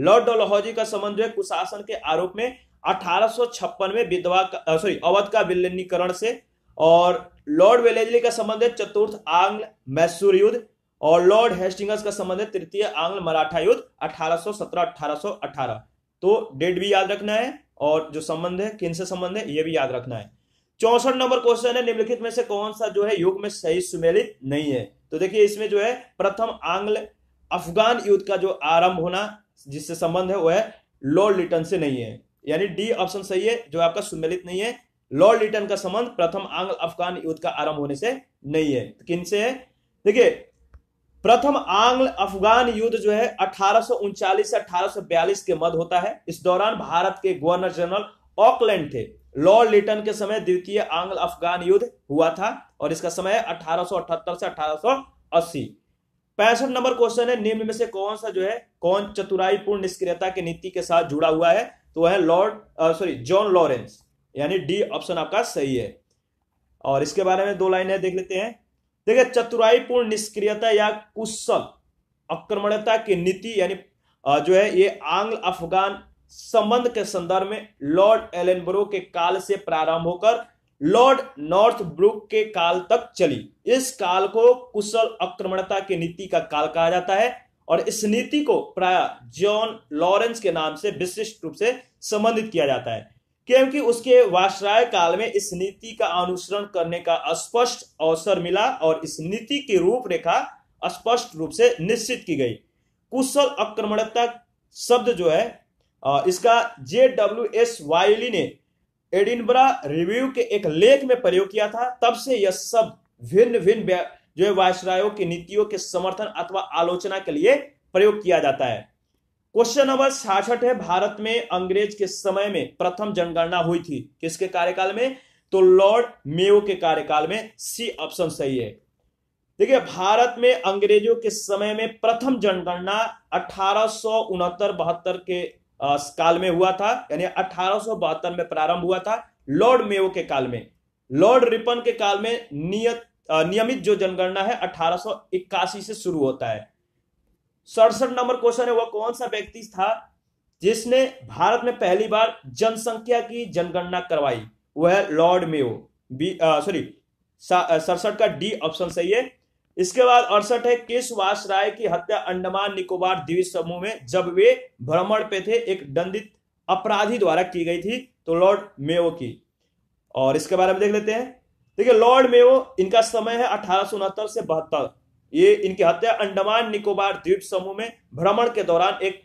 लॉर्ड डोलहौजी का संबंध जो है कुशासन के आरोप में अठारह में विधवा सॉरी अवध का विलीनीकरण से और लॉर्ड वेलेजली का संबंध है चतुर्थ आंग्ल मैसूर युद्ध और लॉर्ड हेस्टिंगस का संबंध है तृतीय आंग्ल मराठा युद्ध 1817-1818 तो डेट भी याद रखना है और जो संबंध है किन से संबंध है यह भी याद रखना है चौसठ नंबर क्वेश्चन है निम्नलिखित में से कौन सा जो है युग में सही सुमेलित नहीं है तो देखिए इसमें जो है प्रथम आंग्ल अफगान युद्ध का जो आरंभ होना जिससे संबंध है वह लॉर्ड लिटन से नहीं है यानी डी ऑप्शन सही है जो आपका सुमेलित नहीं है लॉर्ड लिटन का संबंध प्रथम आंग्ल अफगान युद्ध का आरंभ होने से नहीं है तो किन से है देखिए प्रथम आंग्ल अफगान युद्ध जो है अठारह से अठारह के मध्य होता है इस दौरान भारत के गवर्नर जनरल ऑकलैंड थे लॉर्ड लिटन के समय द्वितीय आंग्ल अफगान युद्ध हुआ था और इसका समय अठारह से 1880 पैंसठ नंबर क्वेश्चन है निम्न में से कौन सा जो है कौन चतुराई पूर्ण निष्क्रियता की नीति के साथ जुड़ा हुआ है तो वह लॉर्ड सॉरी जॉन लॉरेंस यानी डी ऑप्शन आपका सही है और इसके बारे में दो लाइन देख लेते हैं देखिए चतुराईपूर्ण निष्क्रियता या कुशल आक्रमणता की नीति यानी जो है ये आंग्ल अफगान संबंध के संदर्भ में लॉर्ड एलेनबरो के काल से प्रारंभ होकर लॉर्ड नॉर्थ ब्रुक के काल तक चली इस काल को कुशल आक्रमणता की नीति का काल कहा जाता है और इस नीति को प्राय जॉन लॉरेंस के नाम से विशिष्ट रूप से संबंधित किया जाता है क्योंकि उसके वासराय काल में इस नीति का अनुसरण करने का स्पष्ट अवसर मिला और इस नीति की रूपरेखा स्पष्ट रूप से निश्चित की गई कुशल आक्रमणता शब्द जो है इसका जे डब्ल्यू एस वाइली ने एडिनबरा रिव्यू के एक लेख में प्रयोग किया था तब से यह शब्द भिन्न भिन्न जो है वायसरायों की नीतियों के समर्थन अथवा आलोचना के लिए प्रयोग किया जाता है क्वेश्चन नंबर छाछठ है भारत में अंग्रेज के समय में प्रथम जनगणना हुई थी किसके कार्यकाल में तो लॉर्ड मेयो के कार्यकाल में सी ऑप्शन सही है देखिए भारत में अंग्रेजों के समय में प्रथम जनगणना अठारह बहत्तर के आ, काल में हुआ था यानी अठारह में प्रारंभ हुआ था लॉर्ड मेयो के काल में लॉर्ड रिपन के काल में नियत नियमित जो जनगणना है अठारह से शुरू होता है सड़सठ नंबर क्वेश्चन है वह कौन सा व्यक्ति था जिसने भारत में पहली बार जनसंख्या की जनगणना करवाई वह है लॉर्ड मेयो बी सॉरी सड़सठ का डी ऑप्शन सही है इसके बाद अड़सठ है के वास राय की हत्या अंडमान निकोबार द्वीप समूह में जब वे भ्रमण पे थे एक दंडित अपराधी द्वारा की गई थी तो लॉर्ड मेयो की और इसके बारे में देख लेते हैं देखिए लॉर्ड मेयो इनका समय है अठारह से बहत्तर ये इनकी हत्या अंडमान निकोबार द्वीप समूह में भ्रमण के दौरान एक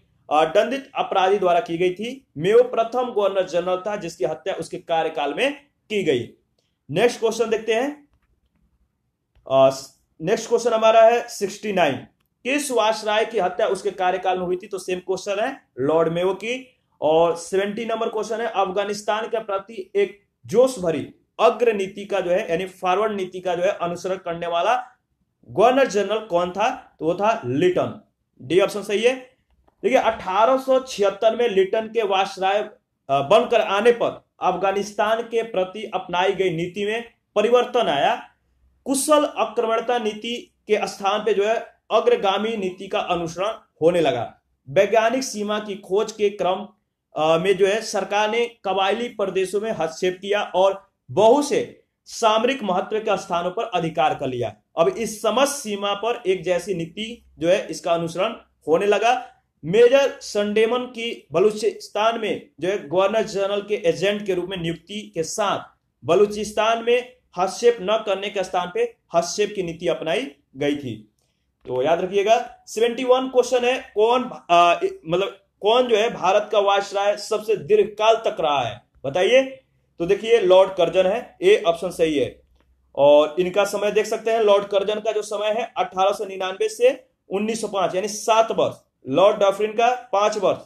दंडित अपराधी द्वारा की गई थी मेयो प्रथम गवर्नर जनरल था जिसकी हत्या उसके कार्यकाल में की गई नेक्स्ट क्वेश्चन देखते हैं नेक्स्ट क्वेश्चन हमारा है सिक्सटी नाइन किस राय की हत्या उसके कार्यकाल में हुई थी तो सेम क्वेश्चन है लॉर्ड मेयो की और सेवेंटी नंबर क्वेश्चन है अफगानिस्तान के प्रति एक जोश भरी अग्र नीति का जो है यानी फॉरवर्ड नीति का जो है अनुसरण करने वाला गवर्नर जनरल कौन था तो वो था लिटन डी ऑप्शन सही है देखिए अठारह में लिटन के वाशराय बनकर आने पर अफगानिस्तान के प्रति अपनाई गई नीति में परिवर्तन आया कुशल आक्रमणता नीति के स्थान पे जो है अग्रगामी नीति का अनुसरण होने लगा वैज्ञानिक सीमा की खोज के क्रम में जो है सरकार ने कबायली प्रदेशों में हस्तक्षेप किया और बहु से सामरिक महत्व के स्थानों पर अधिकार कर लिया अब इस समस्त सीमा पर एक जैसी नीति जो है इसका अनुसरण होने लगा मेजर संडेमन की बलूचिस्तान में जो है गवर्नर जनरल के एजेंट के रूप में नियुक्ति के साथ बलूचिस्तान में हस्तक्षेप न करने के स्थान पे हस्तक्षेप की नीति अपनाई गई थी तो याद रखिएगा सेवेंटी वन क्वेश्चन है कौन मतलब कौन जो है भारत का वायसराय सबसे दीर्घकाल तक रहा है बताइए तो देखिए लॉर्ड कर्जन है ए ऑप्शन सही है और इनका समय देख सकते हैं लॉर्ड कर्जन का जो समय है अठारह से 1905 यानी सात वर्ष लॉर्ड डफरिन का पांच वर्ष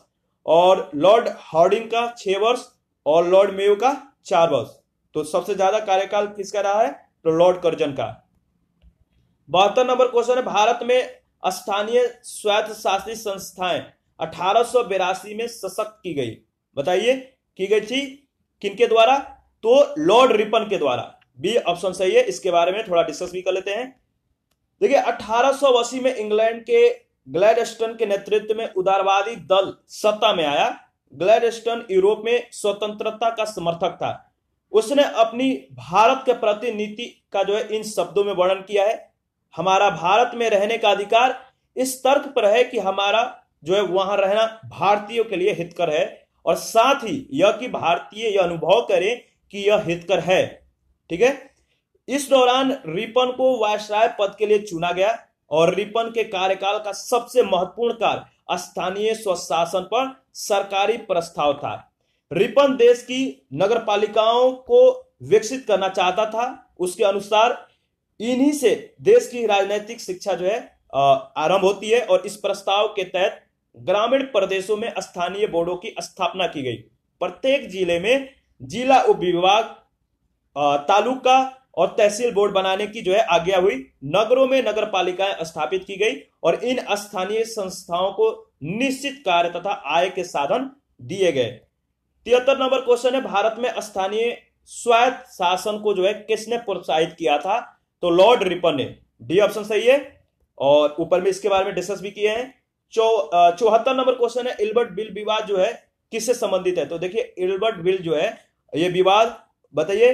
और लॉर्ड हार्डिंग का छह वर्ष और लॉर्ड मेयो का चार वर्ष तो सबसे ज्यादा कार्यकाल किसका रहा है तो लॉर्ड कर्जन का बहत्तर नंबर क्वेश्चन है भारत में स्थानीय स्वायत्त शासित संस्थाएं अठारह में सशक्त की गई बताइए की गई थी किनके द्वारा तो लॉर्ड रिपन के द्वारा बी ऑप्शन सही है इसके बारे में थोड़ा डिस्कस भी कर लेते हैं देखिए अठारह में इंग्लैंड के ग्लैडस्टन के नेतृत्व में उदारवादी दल सत्ता में आया ग्लैडस्टन यूरोप में स्वतंत्रता का समर्थक था उसने अपनी भारत के प्रति नीति का जो है इन शब्दों में वर्णन किया है हमारा भारत में रहने का अधिकार इस तर्क पर है कि हमारा जो है वहां रहना भारतीयों के लिए हितकर है और साथ ही यह कि भारतीय यह अनुभव करें कि यह हितकर है ठीक है इस दौरान रिपन को वायसराय पद के लिए चुना गया और रिपन के कार्यकाल का सबसे महत्वपूर्ण कार्य स्थानीय स्वशासन पर सरकारी प्रस्ताव था रिपन देश की नगर पालिकाओं को विकसित करना चाहता था उसके अनुसार इन्हीं से देश की राजनीतिक शिक्षा जो है आरंभ होती है और इस प्रस्ताव के तहत ग्रामीण प्रदेशों में स्थानीय बोर्डों की स्थापना की गई प्रत्येक जिले में जिला उप विभाग तालुका और तहसील बोर्ड बनाने की जो है आज्ञा हुई नगरों में नगर पालिकाएं स्थापित की गई और इन स्थानीय संस्थाओं को निश्चित कार्य तथा आय के साधन दिए गए तिहत्तर नंबर क्वेश्चन है भारत में स्थानीय स्वायत्त शासन को जो है किसने प्रोत्साहित किया था तो लॉर्ड रिपन ने डी ऑप्शन सही है और ऊपर में इसके बारे में डिस्कस भी किए हैं चौहत्तर नंबर क्वेश्चन है इल्बर्ट बिल विवाद जो है किससे संबंधित है तो देखिए इल्बर्ट बिल जो है ये विवाद बताइए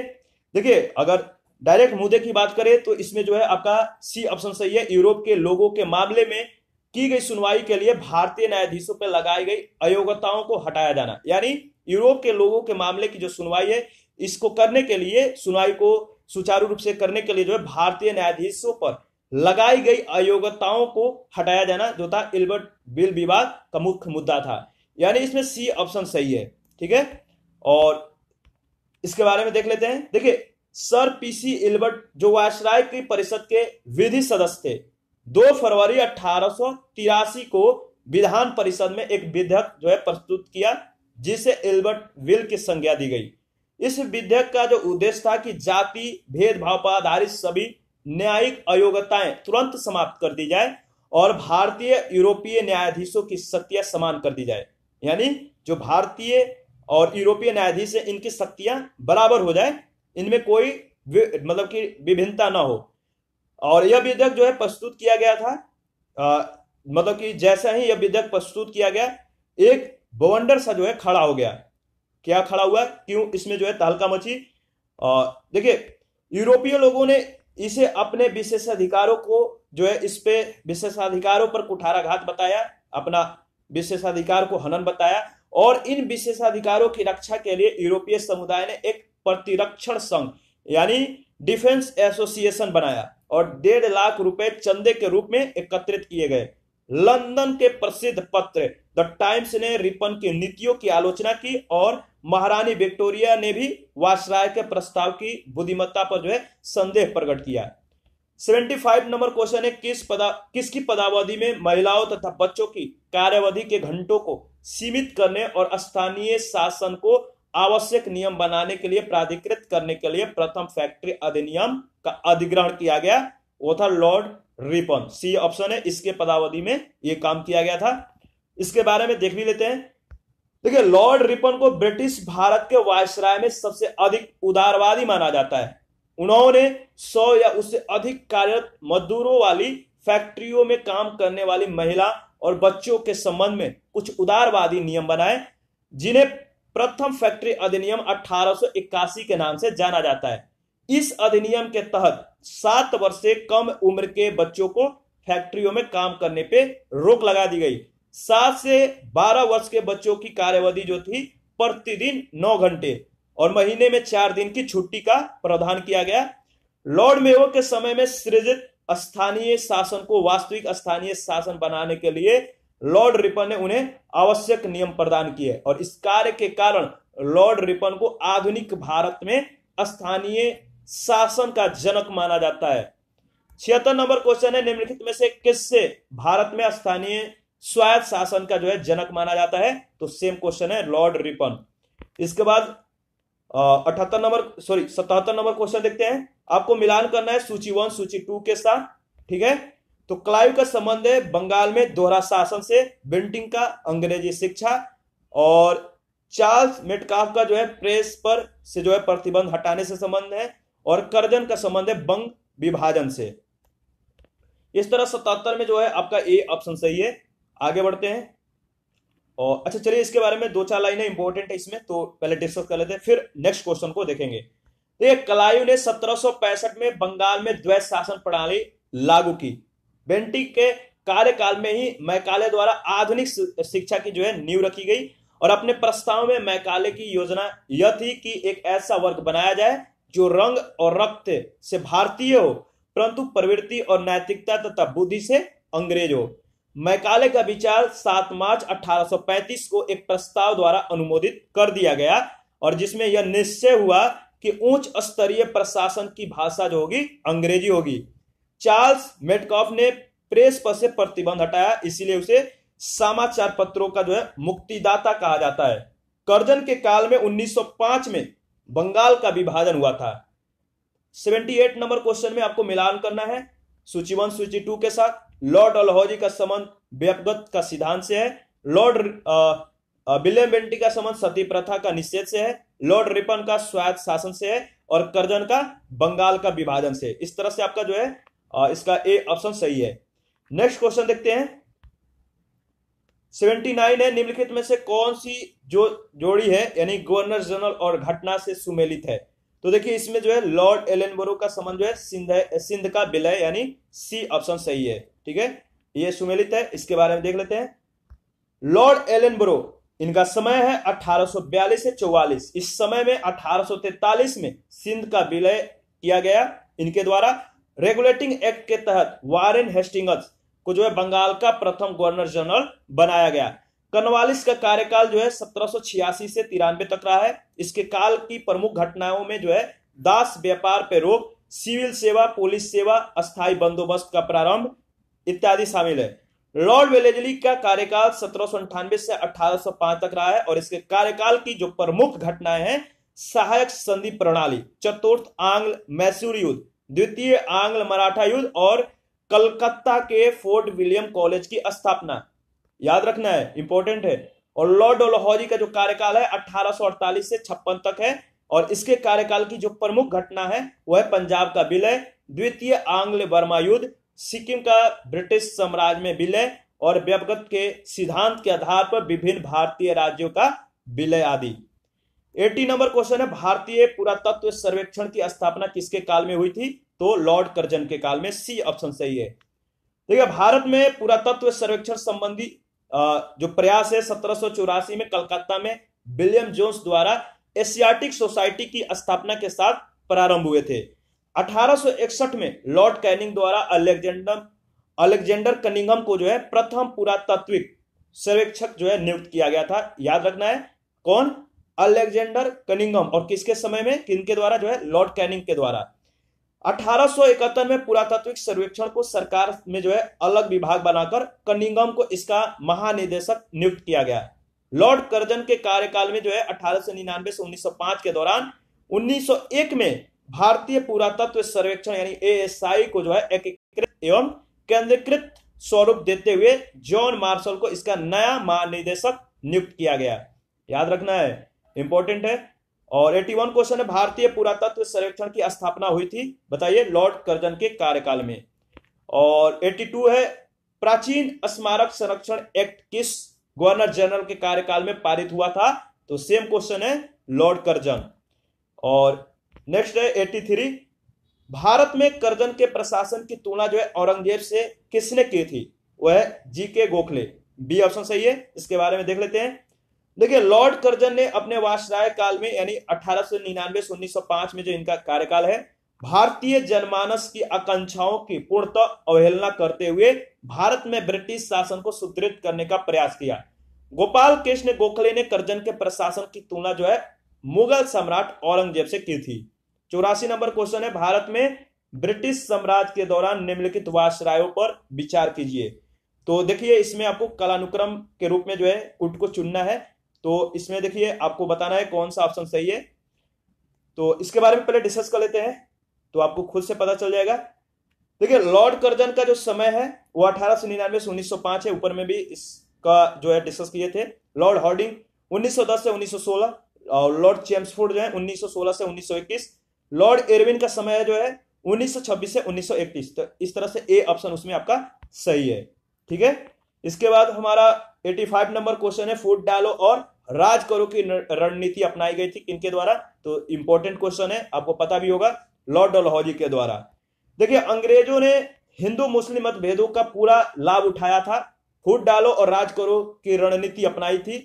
देखिए अगर डायरेक्ट मुद्दे की बात करें तो इसमें जो है आपका सी ऑप्शन सही है यूरोप के लोगों के मामले में की गई सुनवाई के लिए भारतीय न्यायाधीशों पर लगाई गई अयोग्यताओं को हटाया जाना यानी यूरोप के लोगों के मामले की जो सुनवाई है इसको करने के लिए सुनवाई को सुचारू रूप से करने के लिए जो है भारतीय न्यायाधीशों पर लगाई गई अयोग्यताओं को हटाया जाना जो था इल्बर्ट बिल विवाद का मुख्य मुद्दा था यानी इसमें सी ऑप्शन सही है ठीक है और इसके बारे में देख लेते हैं देखिए सर पीसी इल्बर्ट जो वायसराय की परिषद के विधि सदस्य थे दो फरवरी अठारह को विधान परिषद में एक विधेयक जो है प्रस्तुत किया जिसे एल्बर्ट विल की संज्ञा दी गई इस विधेयक का जो उद्देश्य था कि जाति भेदभाव पर आधारित सभी न्यायिक अयोग्यताएं तुरंत समाप्त कर दी जाए और भारतीय यूरोपीय न्यायाधीशों की शक्तियां समान कर दी जाए यानी जो भारतीय और यूरोपीय न्यायाधीश है इनकी शक्तियां बराबर हो जाए इनमें कोई मतलब कि विभिन्नता ना हो और यह विधेयक जो है प्रस्तुत किया गया था आ, मतलब कि जैसा ही यह विधेयक प्रस्तुत किया गया एक बवंडर सा जो है खड़ा हो गया क्या खड़ा हुआ क्यों इसमें जो है तहलका मची देखिए यूरोपीय लोगों ने इसे अपने विशेषाधिकारों को जो है इस पे विशेषाधिकारों पर कुठाराघात बताया अपना विशेषाधिकार को हनन बताया और इन विशेषाधिकारों की रक्षा के लिए यूरोपीय समुदाय ने एक प्रतिरक्षण संघ यानी डिफेंस एसोसिएशन बनाया और डेढ़ लाख रुपए चंदे के रूप में एकत्रित किए गए लंदन के प्रसिद्ध पत्र द टाइम्स ने रिपन की नीतियों की आलोचना की और महारानी विक्टोरिया ने भी वाशराय के प्रस्ताव की बुद्धिमत्ता पर जो है संदेह प्रकट किया सेवेंटी फाइव नंबर क्वेश्चन है किस पदा किसकी पदावधि में महिलाओं तथा बच्चों की कार्यावधि के घंटों को सीमित करने और स्थानीय शासन को आवश्यक नियम बनाने के लिए प्राधिकृत करने के लिए प्रथम फैक्ट्री अधिनियम का अधिग्रहण किया गया वो था लॉर्ड रिपन सी ऑप्शन है इसके पदावधि में ये काम किया गया था इसके बारे में देख भी लेते हैं देखिए लॉर्ड रिपन को ब्रिटिश भारत के वायसराय में सबसे अधिक उदारवादी माना जाता है उन्होंने सौ या उससे अधिक कार्यरत मजदूरों वाली फैक्ट्रियों में काम करने वाली महिला और बच्चों के संबंध में कुछ उदारवादी नियम बनाए जिन्हें प्रथम फैक्ट्री अधिनियम 1881 के नाम से जाना जाता है इस अधिनियम के तहत सात वर्ष से कम उम्र के बच्चों को फैक्ट्रियों में काम करने पे रोक लगा दी गई सात से बारह वर्ष के बच्चों की कार्यवधि जो थी प्रतिदिन नौ घंटे और महीने में चार दिन की छुट्टी का प्रावधान किया गया लॉर्ड मेयो के समय में सृजित स्थानीय शासन को वास्तविक स्थानीय शासन बनाने के लिए लॉर्ड रिपन ने उन्हें आवश्यक नियम प्रदान किए और इस कार्य के कारण लॉर्ड रिपन को आधुनिक भारत में स्थानीय शासन का जनक माना जाता है छिहत्तर नंबर क्वेश्चन है निम्नलिखित में से किससे भारत में स्थानीय स्वायत्त शासन का जो है जनक माना जाता है तो सेम क्वेश्चन है लॉर्ड रिपन इसके बाद अठहत्तर नंबर सॉरी सतहत्तर नंबर क्वेश्चन देखते हैं आपको मिलान करना है सूची वन सूची टू के साथ ठीक है तो क्लाइव का संबंध है बंगाल में दोहरा शासन से बिंटिंग का अंग्रेजी शिक्षा और चार्ल्स मेटकाफ का जो है प्रेस पर से जो है प्रतिबंध हटाने से संबंध है और करजन का संबंध है बंग विभाजन से इस तरह सतहत्तर में जो है आपका ए ऑप्शन सही है आगे बढ़ते हैं और अच्छा चलिए इसके बारे में दो चार लाइनें इंपॉर्टेंट है इसमें तो पहले डिस्कस कर लेते हैं फिर नेक्स्ट क्वेश्चन को देखेंगे तो ये कलायु ने सत्रह में बंगाल में द्वैत शासन प्रणाली लागू की बेंटी के कार्यकाल में ही मैकाले द्वारा आधुनिक शिक्षा की जो है नींव रखी गई और अपने प्रस्ताव में मैकाले की योजना यह थी कि एक ऐसा वर्ग बनाया जाए जो रंग और रक्त से भारतीय हो परंतु प्रवृत्ति और नैतिकता तथा बुद्धि से अंग्रेज हो मैकाले का विचार 7 मार्च 1835 को एक प्रस्ताव द्वारा अनुमोदित कर दिया गया और जिसमें यह निश्चय हुआ कि उच्च स्तरीय प्रशासन की भाषा जो होगी अंग्रेजी होगी चार्ल्स मेटकॉफ ने प्रेस पर से प्रतिबंध हटाया इसीलिए उसे समाचार पत्रों का जो है मुक्तिदाता कहा जाता है कर्जन के काल में 1905 में बंगाल का विभाजन हुआ था 78 नंबर क्वेश्चन में आपको मिलान करना है सूची वन सूची टू के साथ लॉर्ड अलहौरी का संबंध व्यक्तिगत का सिद्धांत से है लॉर्ड विलियम बेंटी का संबंध सती प्रथा का निषेध से है लॉर्ड रिपन का स्वायत्त शासन से है और कर्जन का बंगाल का विभाजन से इस तरह से आपका जो है आ, इसका ए ऑप्शन सही है नेक्स्ट क्वेश्चन देखते हैं सेवेंटी नाइन है निम्नलिखित में से कौन सी जो जोड़ी है यानी गवर्नर जनरल और घटना से सुमेलित है तो देखिए इसमें जो है लॉर्ड एलेनबरो का संबंध जो है सिंध है सिंध का विलय यानी सी ऑप्शन सही है ठीक है ये सुमेलित है इसके बारे में देख लेते हैं लॉर्ड एलेनब्रो इनका समय है 1842 से 44 इस समय में 1843 में सिंध का विलय किया गया इनके द्वारा रेगुलेटिंग एक्ट के तहत वारेन हेस्टिंग को जो है बंगाल का प्रथम गवर्नर जनरल बनाया गया कनवालिस का कार्यकाल जो है सत्रह से तिरानवे तक रहा है इसके काल की प्रमुख घटनाओं में जो है दास व्यापार पे रोक सिविल सेवा पुलिस सेवा अस्थायी बंदोबस्त का प्रारंभ इत्यादि शामिल है लॉर्ड वेलेजली का कार्यकाल सत्रह से 1805 तक रहा है और इसके कार्यकाल की जो प्रमुख घटनाएं हैं सहायक संधि प्रणाली चतुर्थ आंग्ल मैसूर युद्ध द्वितीय आंग्ल मराठा युद्ध और कलकत्ता के फोर्ट विलियम कॉलेज की स्थापना याद रखना है इंपॉर्टेंट है और लॉर्ड डोलहौजी का जो कार्यकाल है 1848 से छप्पन तक है और इसके कार्यकाल की जो प्रमुख घटना है वह है पंजाब का विलय द्वितीय आंग्ल बर्मा युद्ध सिक्किम का ब्रिटिश साम्राज्य में विलय और व्यवगत के सिद्धांत के आधार पर विभिन्न भारतीय राज्यों का विलय आदि एटी नंबर क्वेश्चन है भारतीय पुरातत्व सर्वेक्षण की स्थापना किसके काल में हुई थी तो लॉर्ड कर्जन के काल में सी ऑप्शन सही है देखिए भारत में पुरातत्व सर्वेक्षण संबंधी जो प्रयास है सत्रह में कलकत्ता में विलियम जोन्स द्वारा एशियाटिक सोसाइटी की स्थापना के साथ प्रारंभ हुए थे 1861 में लॉर्ड कैनिंग द्वारा अलेक्जेंडर अलेक्जेंडर कनिंगम को जो है प्रथम पुरातात्विक सर्वेक्षक जो है नियुक्त किया गया था याद रखना है कौन अलेक्जेंडर कनिंगम और किसके समय में किनके द्वारा जो है लॉर्ड कैनिंग के द्वारा 1871 में पुरातात्विक सर्वेक्षण को सरकार में जो है अलग विभाग बनाकर कनिंगम को इसका महानिदेशक नियुक्त किया गया लॉर्ड कर्जन के कार्यकाल में जो है अठारह से निन्यानवे से के दौरान 1901 में भारतीय पुरातत्व सर्वेक्षण यानी आई को जो है एकीकृत एवं केंद्रीकृत स्वरूप देते हुए जॉन मार्शल को इसका नया महानिदेशक नियुक्त किया गया याद रखना है इंपॉर्टेंट है और 81 क्वेश्चन है भारतीय पुरातत्व सर्वेक्षण की स्थापना हुई थी बताइए लॉर्ड कर्जन के कार्यकाल में और 82 है प्राचीन स्मारक संरक्षण एक्ट किस गवर्नर जनरल के कार्यकाल में पारित हुआ था तो सेम क्वेश्चन है लॉर्ड कर्जन और नेक्स्ट है एटी थ्री भारत में करजन के प्रशासन की तुलना जो है औरंगजेब से किसने की थी वह है जी के गोखले बी ऑप्शन सही है इसके बारे में देख लेते हैं देखिए लॉर्ड कर्जन ने अपने वासराय काल में यानी अठारह सौ निन्यानवे से उन्नीस सौ पांच में जो इनका कार्यकाल है भारतीय जनमानस की आकांक्षाओं की पूर्णतः अवहेलना करते हुए भारत में ब्रिटिश शासन को सुदृढ़ करने का प्रयास किया गोपाल कृष्ण गोखले ने कर्जन के प्रशासन की तुलना जो है मुगल सम्राट औरंगजेब से की थी चौरासी नंबर क्वेश्चन है भारत में ब्रिटिश साम्राज्य के दौरान निम्नलिखित वाशरायों पर विचार कीजिए तो देखिए इसमें आपको कलानुक्रम के रूप में जो है कुट को चुनना है तो इसमें देखिए आपको बताना है कौन सा ऑप्शन सही है तो इसके बारे में पहले डिस्कस कर लेते हैं तो आपको खुद से पता चल जाएगा देखिए लॉर्ड कर्जन का जो समय है वो अठारह सौ निन्यानवे से उन्नीस सौ पांच है ऊपर में भी इसका जो है डिस्कस किए थे लॉर्ड हॉर्डिंग उन्नीस सौ दस से उन्नीस सौ सोलह और लॉर्ड चेम्सफोर्ड जो है उन्नीस सौ सोलह से उन्नीस सौ इक्कीस लॉर्ड एरविन का समय जो है 1926 से 1931 तो इस तरह से ए ऑप्शन उसमें आपका सही है ठीक है इसके बाद हमारा 85 नंबर क्वेश्चन है फूड डालो और राज करो की रणनीति अपनाई गई थी इनके द्वारा तो इंपॉर्टेंट क्वेश्चन है आपको पता भी होगा लॉर्ड डलहौजी के द्वारा देखिए अंग्रेजों ने हिंदू मुस्लिम मतभेदों का पूरा लाभ उठाया था फूट डालो और राज करो की रणनीति अपनाई थी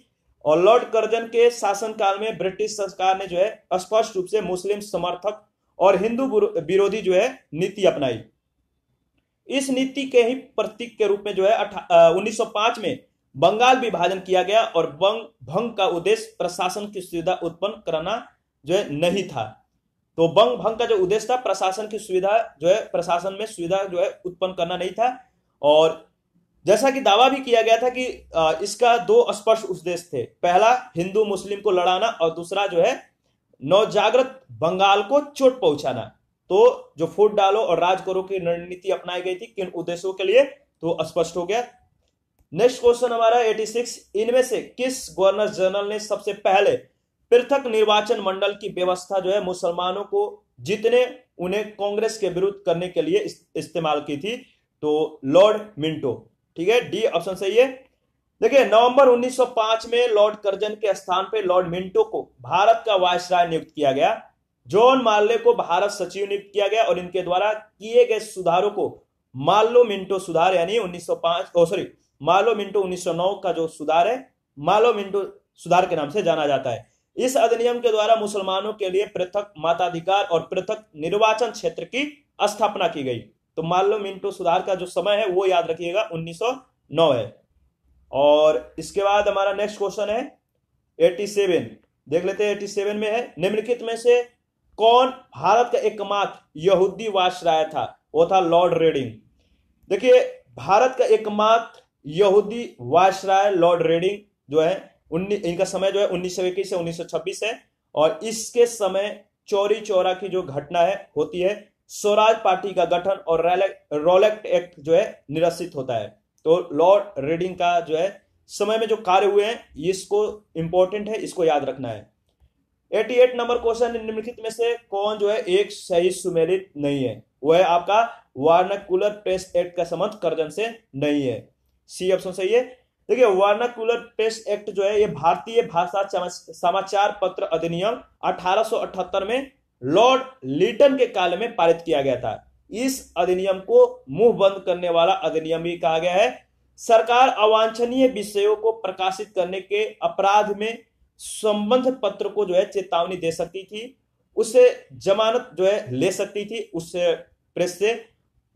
और लॉर्ड कर्जन के शासनकाल में ब्रिटिश सरकार ने जो है स्पष्ट रूप से मुस्लिम समर्थक और हिंदू विरोधी जो है नीति अपनाई इस नीति के ही प्रतीक के रूप में जो है उन्नीस में बंगाल विभाजन किया गया और बंग भंग का उद्देश्य प्रशासन की सुविधा उत्पन्न कराना जो है नहीं था तो बंग भंग का जो उद्देश्य था प्रशासन की सुविधा जो है प्रशासन में सुविधा जो है उत्पन्न करना नहीं था और जैसा कि दावा भी किया गया था कि इसका दो स्पष्ट उद्देश्य थे पहला हिंदू मुस्लिम को लड़ाना और दूसरा जो है नवजागृत बंगाल को चोट पहुंचाना तो जो फूट डालो और राज करो की रणनीति अपनाई गई थी किन उद्देश्यों के लिए तो स्पष्ट हो गया नेक्स्ट क्वेश्चन हमारा 86 इनमें से किस गवर्नर जनरल ने सबसे पहले पृथक निर्वाचन मंडल की व्यवस्था जो है मुसलमानों को जितने उन्हें कांग्रेस के विरुद्ध करने के लिए इस्तेमाल की थी तो लॉर्ड मिंटो ठीक है डी ऑप्शन सही है देखिए नवंबर 1905 में लॉर्ड कर्जन के स्थान पर लॉर्ड मिंटो को भारत का वायसराय नियुक्त किया गया जॉन माल्ले को भारत सचिव नियुक्त किया गया और इनके द्वारा किए गए सुधारों को मालो मिंटो सुधार यानी 1905 ओ सॉरी मालो मिंटो 1909 का जो सुधार है मालो मिंटो सुधार के नाम से जाना जाता है इस अधिनियम के द्वारा मुसलमानों के लिए पृथक मताधिकार और पृथक निर्वाचन क्षेत्र की स्थापना की गई तो मान लो मिनटों सुधार का जो समय है वो याद रखिएगा 1909 है और इसके बाद हमारा नेक्स्ट क्वेश्चन है 87 देख लेते हैं 87 में है निम्नलिखित में से कौन भारत का एकमात्र यहूदी वाशराय था वो था लॉर्ड रेडिंग देखिए भारत का एकमात्र यहूदी वाशराय लॉर्ड रेडिंग जो है उन्नी इनका समय जो है उन्नीस से उन्नीस है और इसके समय चोरी चौरा की जो घटना है होती है स्वराज पार्टी का गठन और रोलेक्ट एक्ट जो है निरसित होता है तो लॉर्ड रीडिंग का जो है समय में जो कार्य हुए हैं इसको इंपॉर्टेंट है इसको याद रखना है 88 नंबर क्वेश्चन निम्नलिखित में से कौन जो है एक सही सुमेलित नहीं है वह है आपका वार्नकुलर प्रेस एक्ट का संबंध कर्जन से नहीं है सी ऑप्शन सही है देखिए वार्नकुलर प्रेस एक्ट जो है ये भारतीय भाषा समाचार पत्र अधिनियम 1878 में लॉर्ड लिटन के काल में पारित किया गया था इस अधिनियम को मुंह बंद करने वाला अधिनियम भी कहा गया है सरकार अवांछनीय विषयों को प्रकाशित करने के अपराध में संबंध पत्र को जो है चेतावनी दे सकती थी उसे जमानत जो है ले सकती थी उससे प्रेस से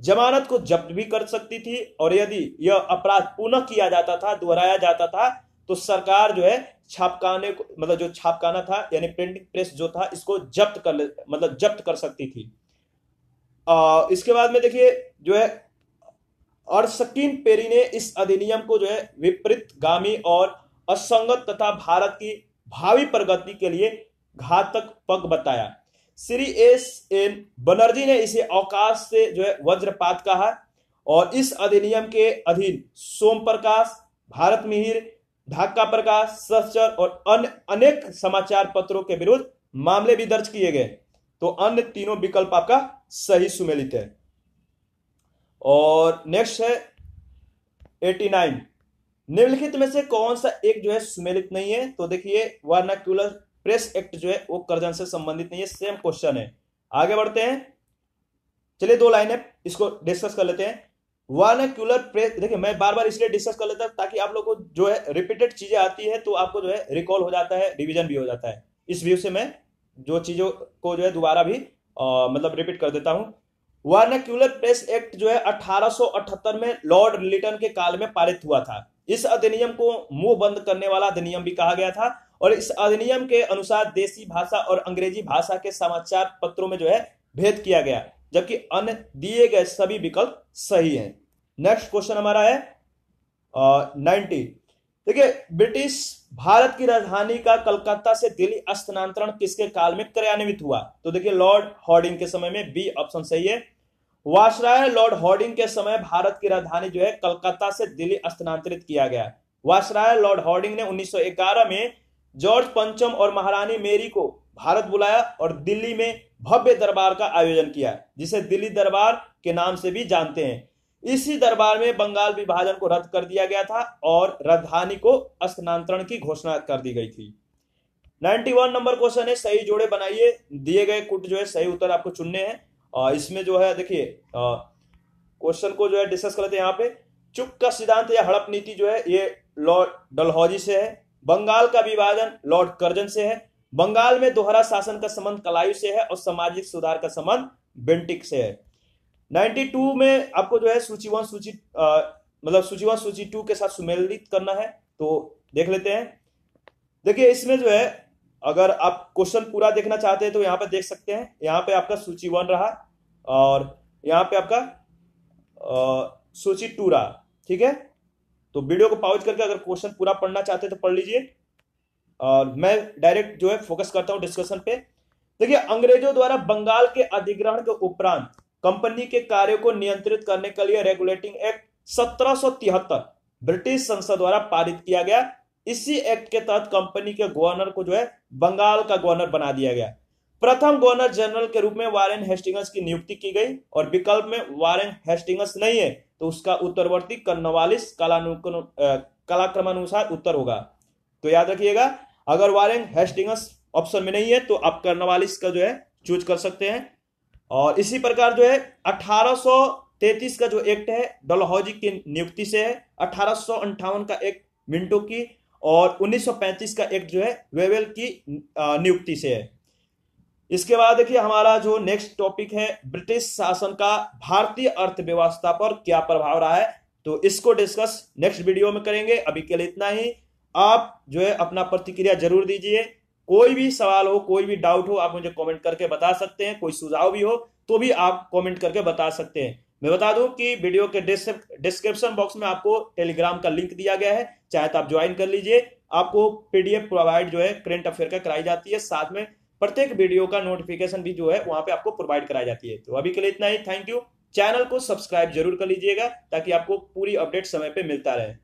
जमानत को जब्त भी कर सकती थी और यदि यह अपराध पुनः किया जाता था दोहराया जाता था तो सरकार जो है छापकाने को मतलब जो छापकाना था यानी प्रिंटिंग प्रेस जो था इसको जब्त कर मतलब जब्त कर सकती थी आ, इसके बाद में देखिए जो है और सकीन पेरी ने इस अधिनियम को जो है विपरीत गामी और असंगत तथा भारत की भावी प्रगति के लिए घातक पग बताया श्री एस एन बनर्जी ने इसे अवकाश से जो है वज्रपात कहा और इस अधिनियम के अधीन सोम प्रकाश भारत मिहिर ढाक का प्रकाश सचर और अन्य अनेक समाचार पत्रों के विरुद्ध मामले भी दर्ज किए गए तो अन्य तीनों विकल्प आपका सही सुमेलित है और नेक्स्ट है 89 निम्नलिखित में से कौन सा एक जो है सुमेलित नहीं है तो देखिए वर्नाक्यूलर प्रेस एक्ट जो है वो कर्जन से संबंधित नहीं है सेम क्वेश्चन है आगे बढ़ते हैं चलिए दो लाइन है इसको डिस्कस कर लेते हैं वर्नक्यूलर प्रेस देखिए मैं बार बार इसलिए डिस्कस कर लेता ताकि आप लोग को जो है रिपीटेड चीजें आती है तो आपको जो है रिकॉल हो जाता है रिविजन भी हो जाता है इस व्यू से मैं जो चीजों को जो है दोबारा भी आ, मतलब रिपीट कर देता हूँ वर्नक्यूलर प्रेस एक्ट जो है अठारह में लॉर्ड लिटन के काल में पारित हुआ था इस अधिनियम को मुंह बंद करने वाला अधिनियम भी कहा गया था और इस अधिनियम के अनुसार देसी भाषा और अंग्रेजी भाषा के समाचार पत्रों में जो है भेद किया गया जबकि अन्य दिए गए सभी विकल्प सही हैं नेक्स्ट क्वेश्चन हमारा है नाइनटी देखिए ब्रिटिश भारत की राजधानी का कलकत्ता से दिल्ली स्थानांतरण किसके काल में क्रियान्वित हुआ तो देखिए लॉर्ड हॉर्डिंग के समय में बी ऑप्शन सही है वासराय लॉर्ड हॉर्डिंग के समय भारत की राजधानी जो है कलकत्ता से दिल्ली स्थानांतरित किया गया वासराय लॉर्ड हॉर्डिंग ने 1911 में जॉर्ज पंचम और महारानी मेरी को भारत बुलाया और दिल्ली में भव्य दरबार का आयोजन किया जिसे दिल्ली दरबार के नाम से भी जानते हैं इसी दरबार में बंगाल विभाजन को रद्द कर दिया गया था और राजधानी को स्थानांतरण की घोषणा कर दी गई थी 91 नंबर क्वेश्चन है सही जोड़े बनाइए दिए गए कुट जो है सही उत्तर आपको चुनने हैं और इसमें जो है देखिए क्वेश्चन को जो है डिस्कस करते हैं यहाँ पे चुप का सिद्धांत या हड़प नीति जो है ये लॉर्ड डलहौजी से है बंगाल का विभाजन लॉर्ड कर्जन से है बंगाल में दोहरा शासन का संबंध कलायु से है और सामाजिक सुधार का संबंध बेंटिक से है 92 में आपको जो है सूची वन सूची मतलब सूची वन सूची टू के साथ सुमेलित करना है तो देख लेते हैं देखिए इसमें जो है अगर आप क्वेश्चन पूरा देखना चाहते हैं तो यहाँ पे देख सकते हैं यहाँ पे आपका सूची वन रहा और यहाँ पे आपका सूची टू रहा ठीक है तो वीडियो को पाउज करके अगर क्वेश्चन पूरा पढ़ना चाहते हैं तो पढ़ लीजिए और मैं डायरेक्ट जो है फोकस करता हूँ डिस्कशन पे देखिए अंग्रेजों द्वारा बंगाल के अधिग्रहण के उपरांत कंपनी के कार्य को नियंत्रित करने के लिए रेगुलेटिंग एक्ट सत्रह ब्रिटिश संसद द्वारा पारित किया गया इसी एक्ट के तहत कंपनी के गवर्नर को जो है बंगाल का गवर्नर बना दिया गया प्रथम गवर्नर जनरल के रूप में वारेन हेस्टिंगस की नियुक्ति की गई और विकल्प में वारेन हेस्टिंगस नहीं है तो उसका उत्तरवर्ती कन्नवालिस कलाक्रमानुसार उत्तर होगा तो याद रखिएगा अगर वारेन हेस्टिंगस ऑप्शन में नहीं है तो आप कर्नवालिस का जो है चूज कर सकते हैं और इसी प्रकार जो है 1833 का जो एक्ट है डलहौजी की नियुक्ति से है अठारह का एक्ट मिंटो की और 1935 का एक्ट जो है वेवेल की नियुक्ति से है इसके बाद देखिए हमारा जो नेक्स्ट टॉपिक है ब्रिटिश शासन का भारतीय अर्थव्यवस्था पर क्या प्रभाव रहा है तो इसको डिस्कस नेक्स्ट वीडियो में करेंगे अभी के लिए इतना ही आप जो है अपना प्रतिक्रिया जरूर दीजिए कोई भी सवाल हो कोई भी डाउट हो आप मुझे कमेंट करके बता सकते हैं कोई सुझाव भी हो तो भी आप कमेंट करके बता सकते हैं मैं बता दूं कि वीडियो के डिस्क्रिप्शन बॉक्स में आपको टेलीग्राम का लिंक दिया गया है चाहे तो आप ज्वाइन कर लीजिए आपको पीडीएफ प्रोवाइड जो है करेंट अफेयर का कराई जाती है साथ में प्रत्येक वीडियो का नोटिफिकेशन भी जो है वहां पे आपको प्रोवाइड कराई जाती है तो अभी के लिए इतना ही थैंक यू चैनल को सब्सक्राइब जरूर कर लीजिएगा ताकि आपको पूरी अपडेट समय पर मिलता रहे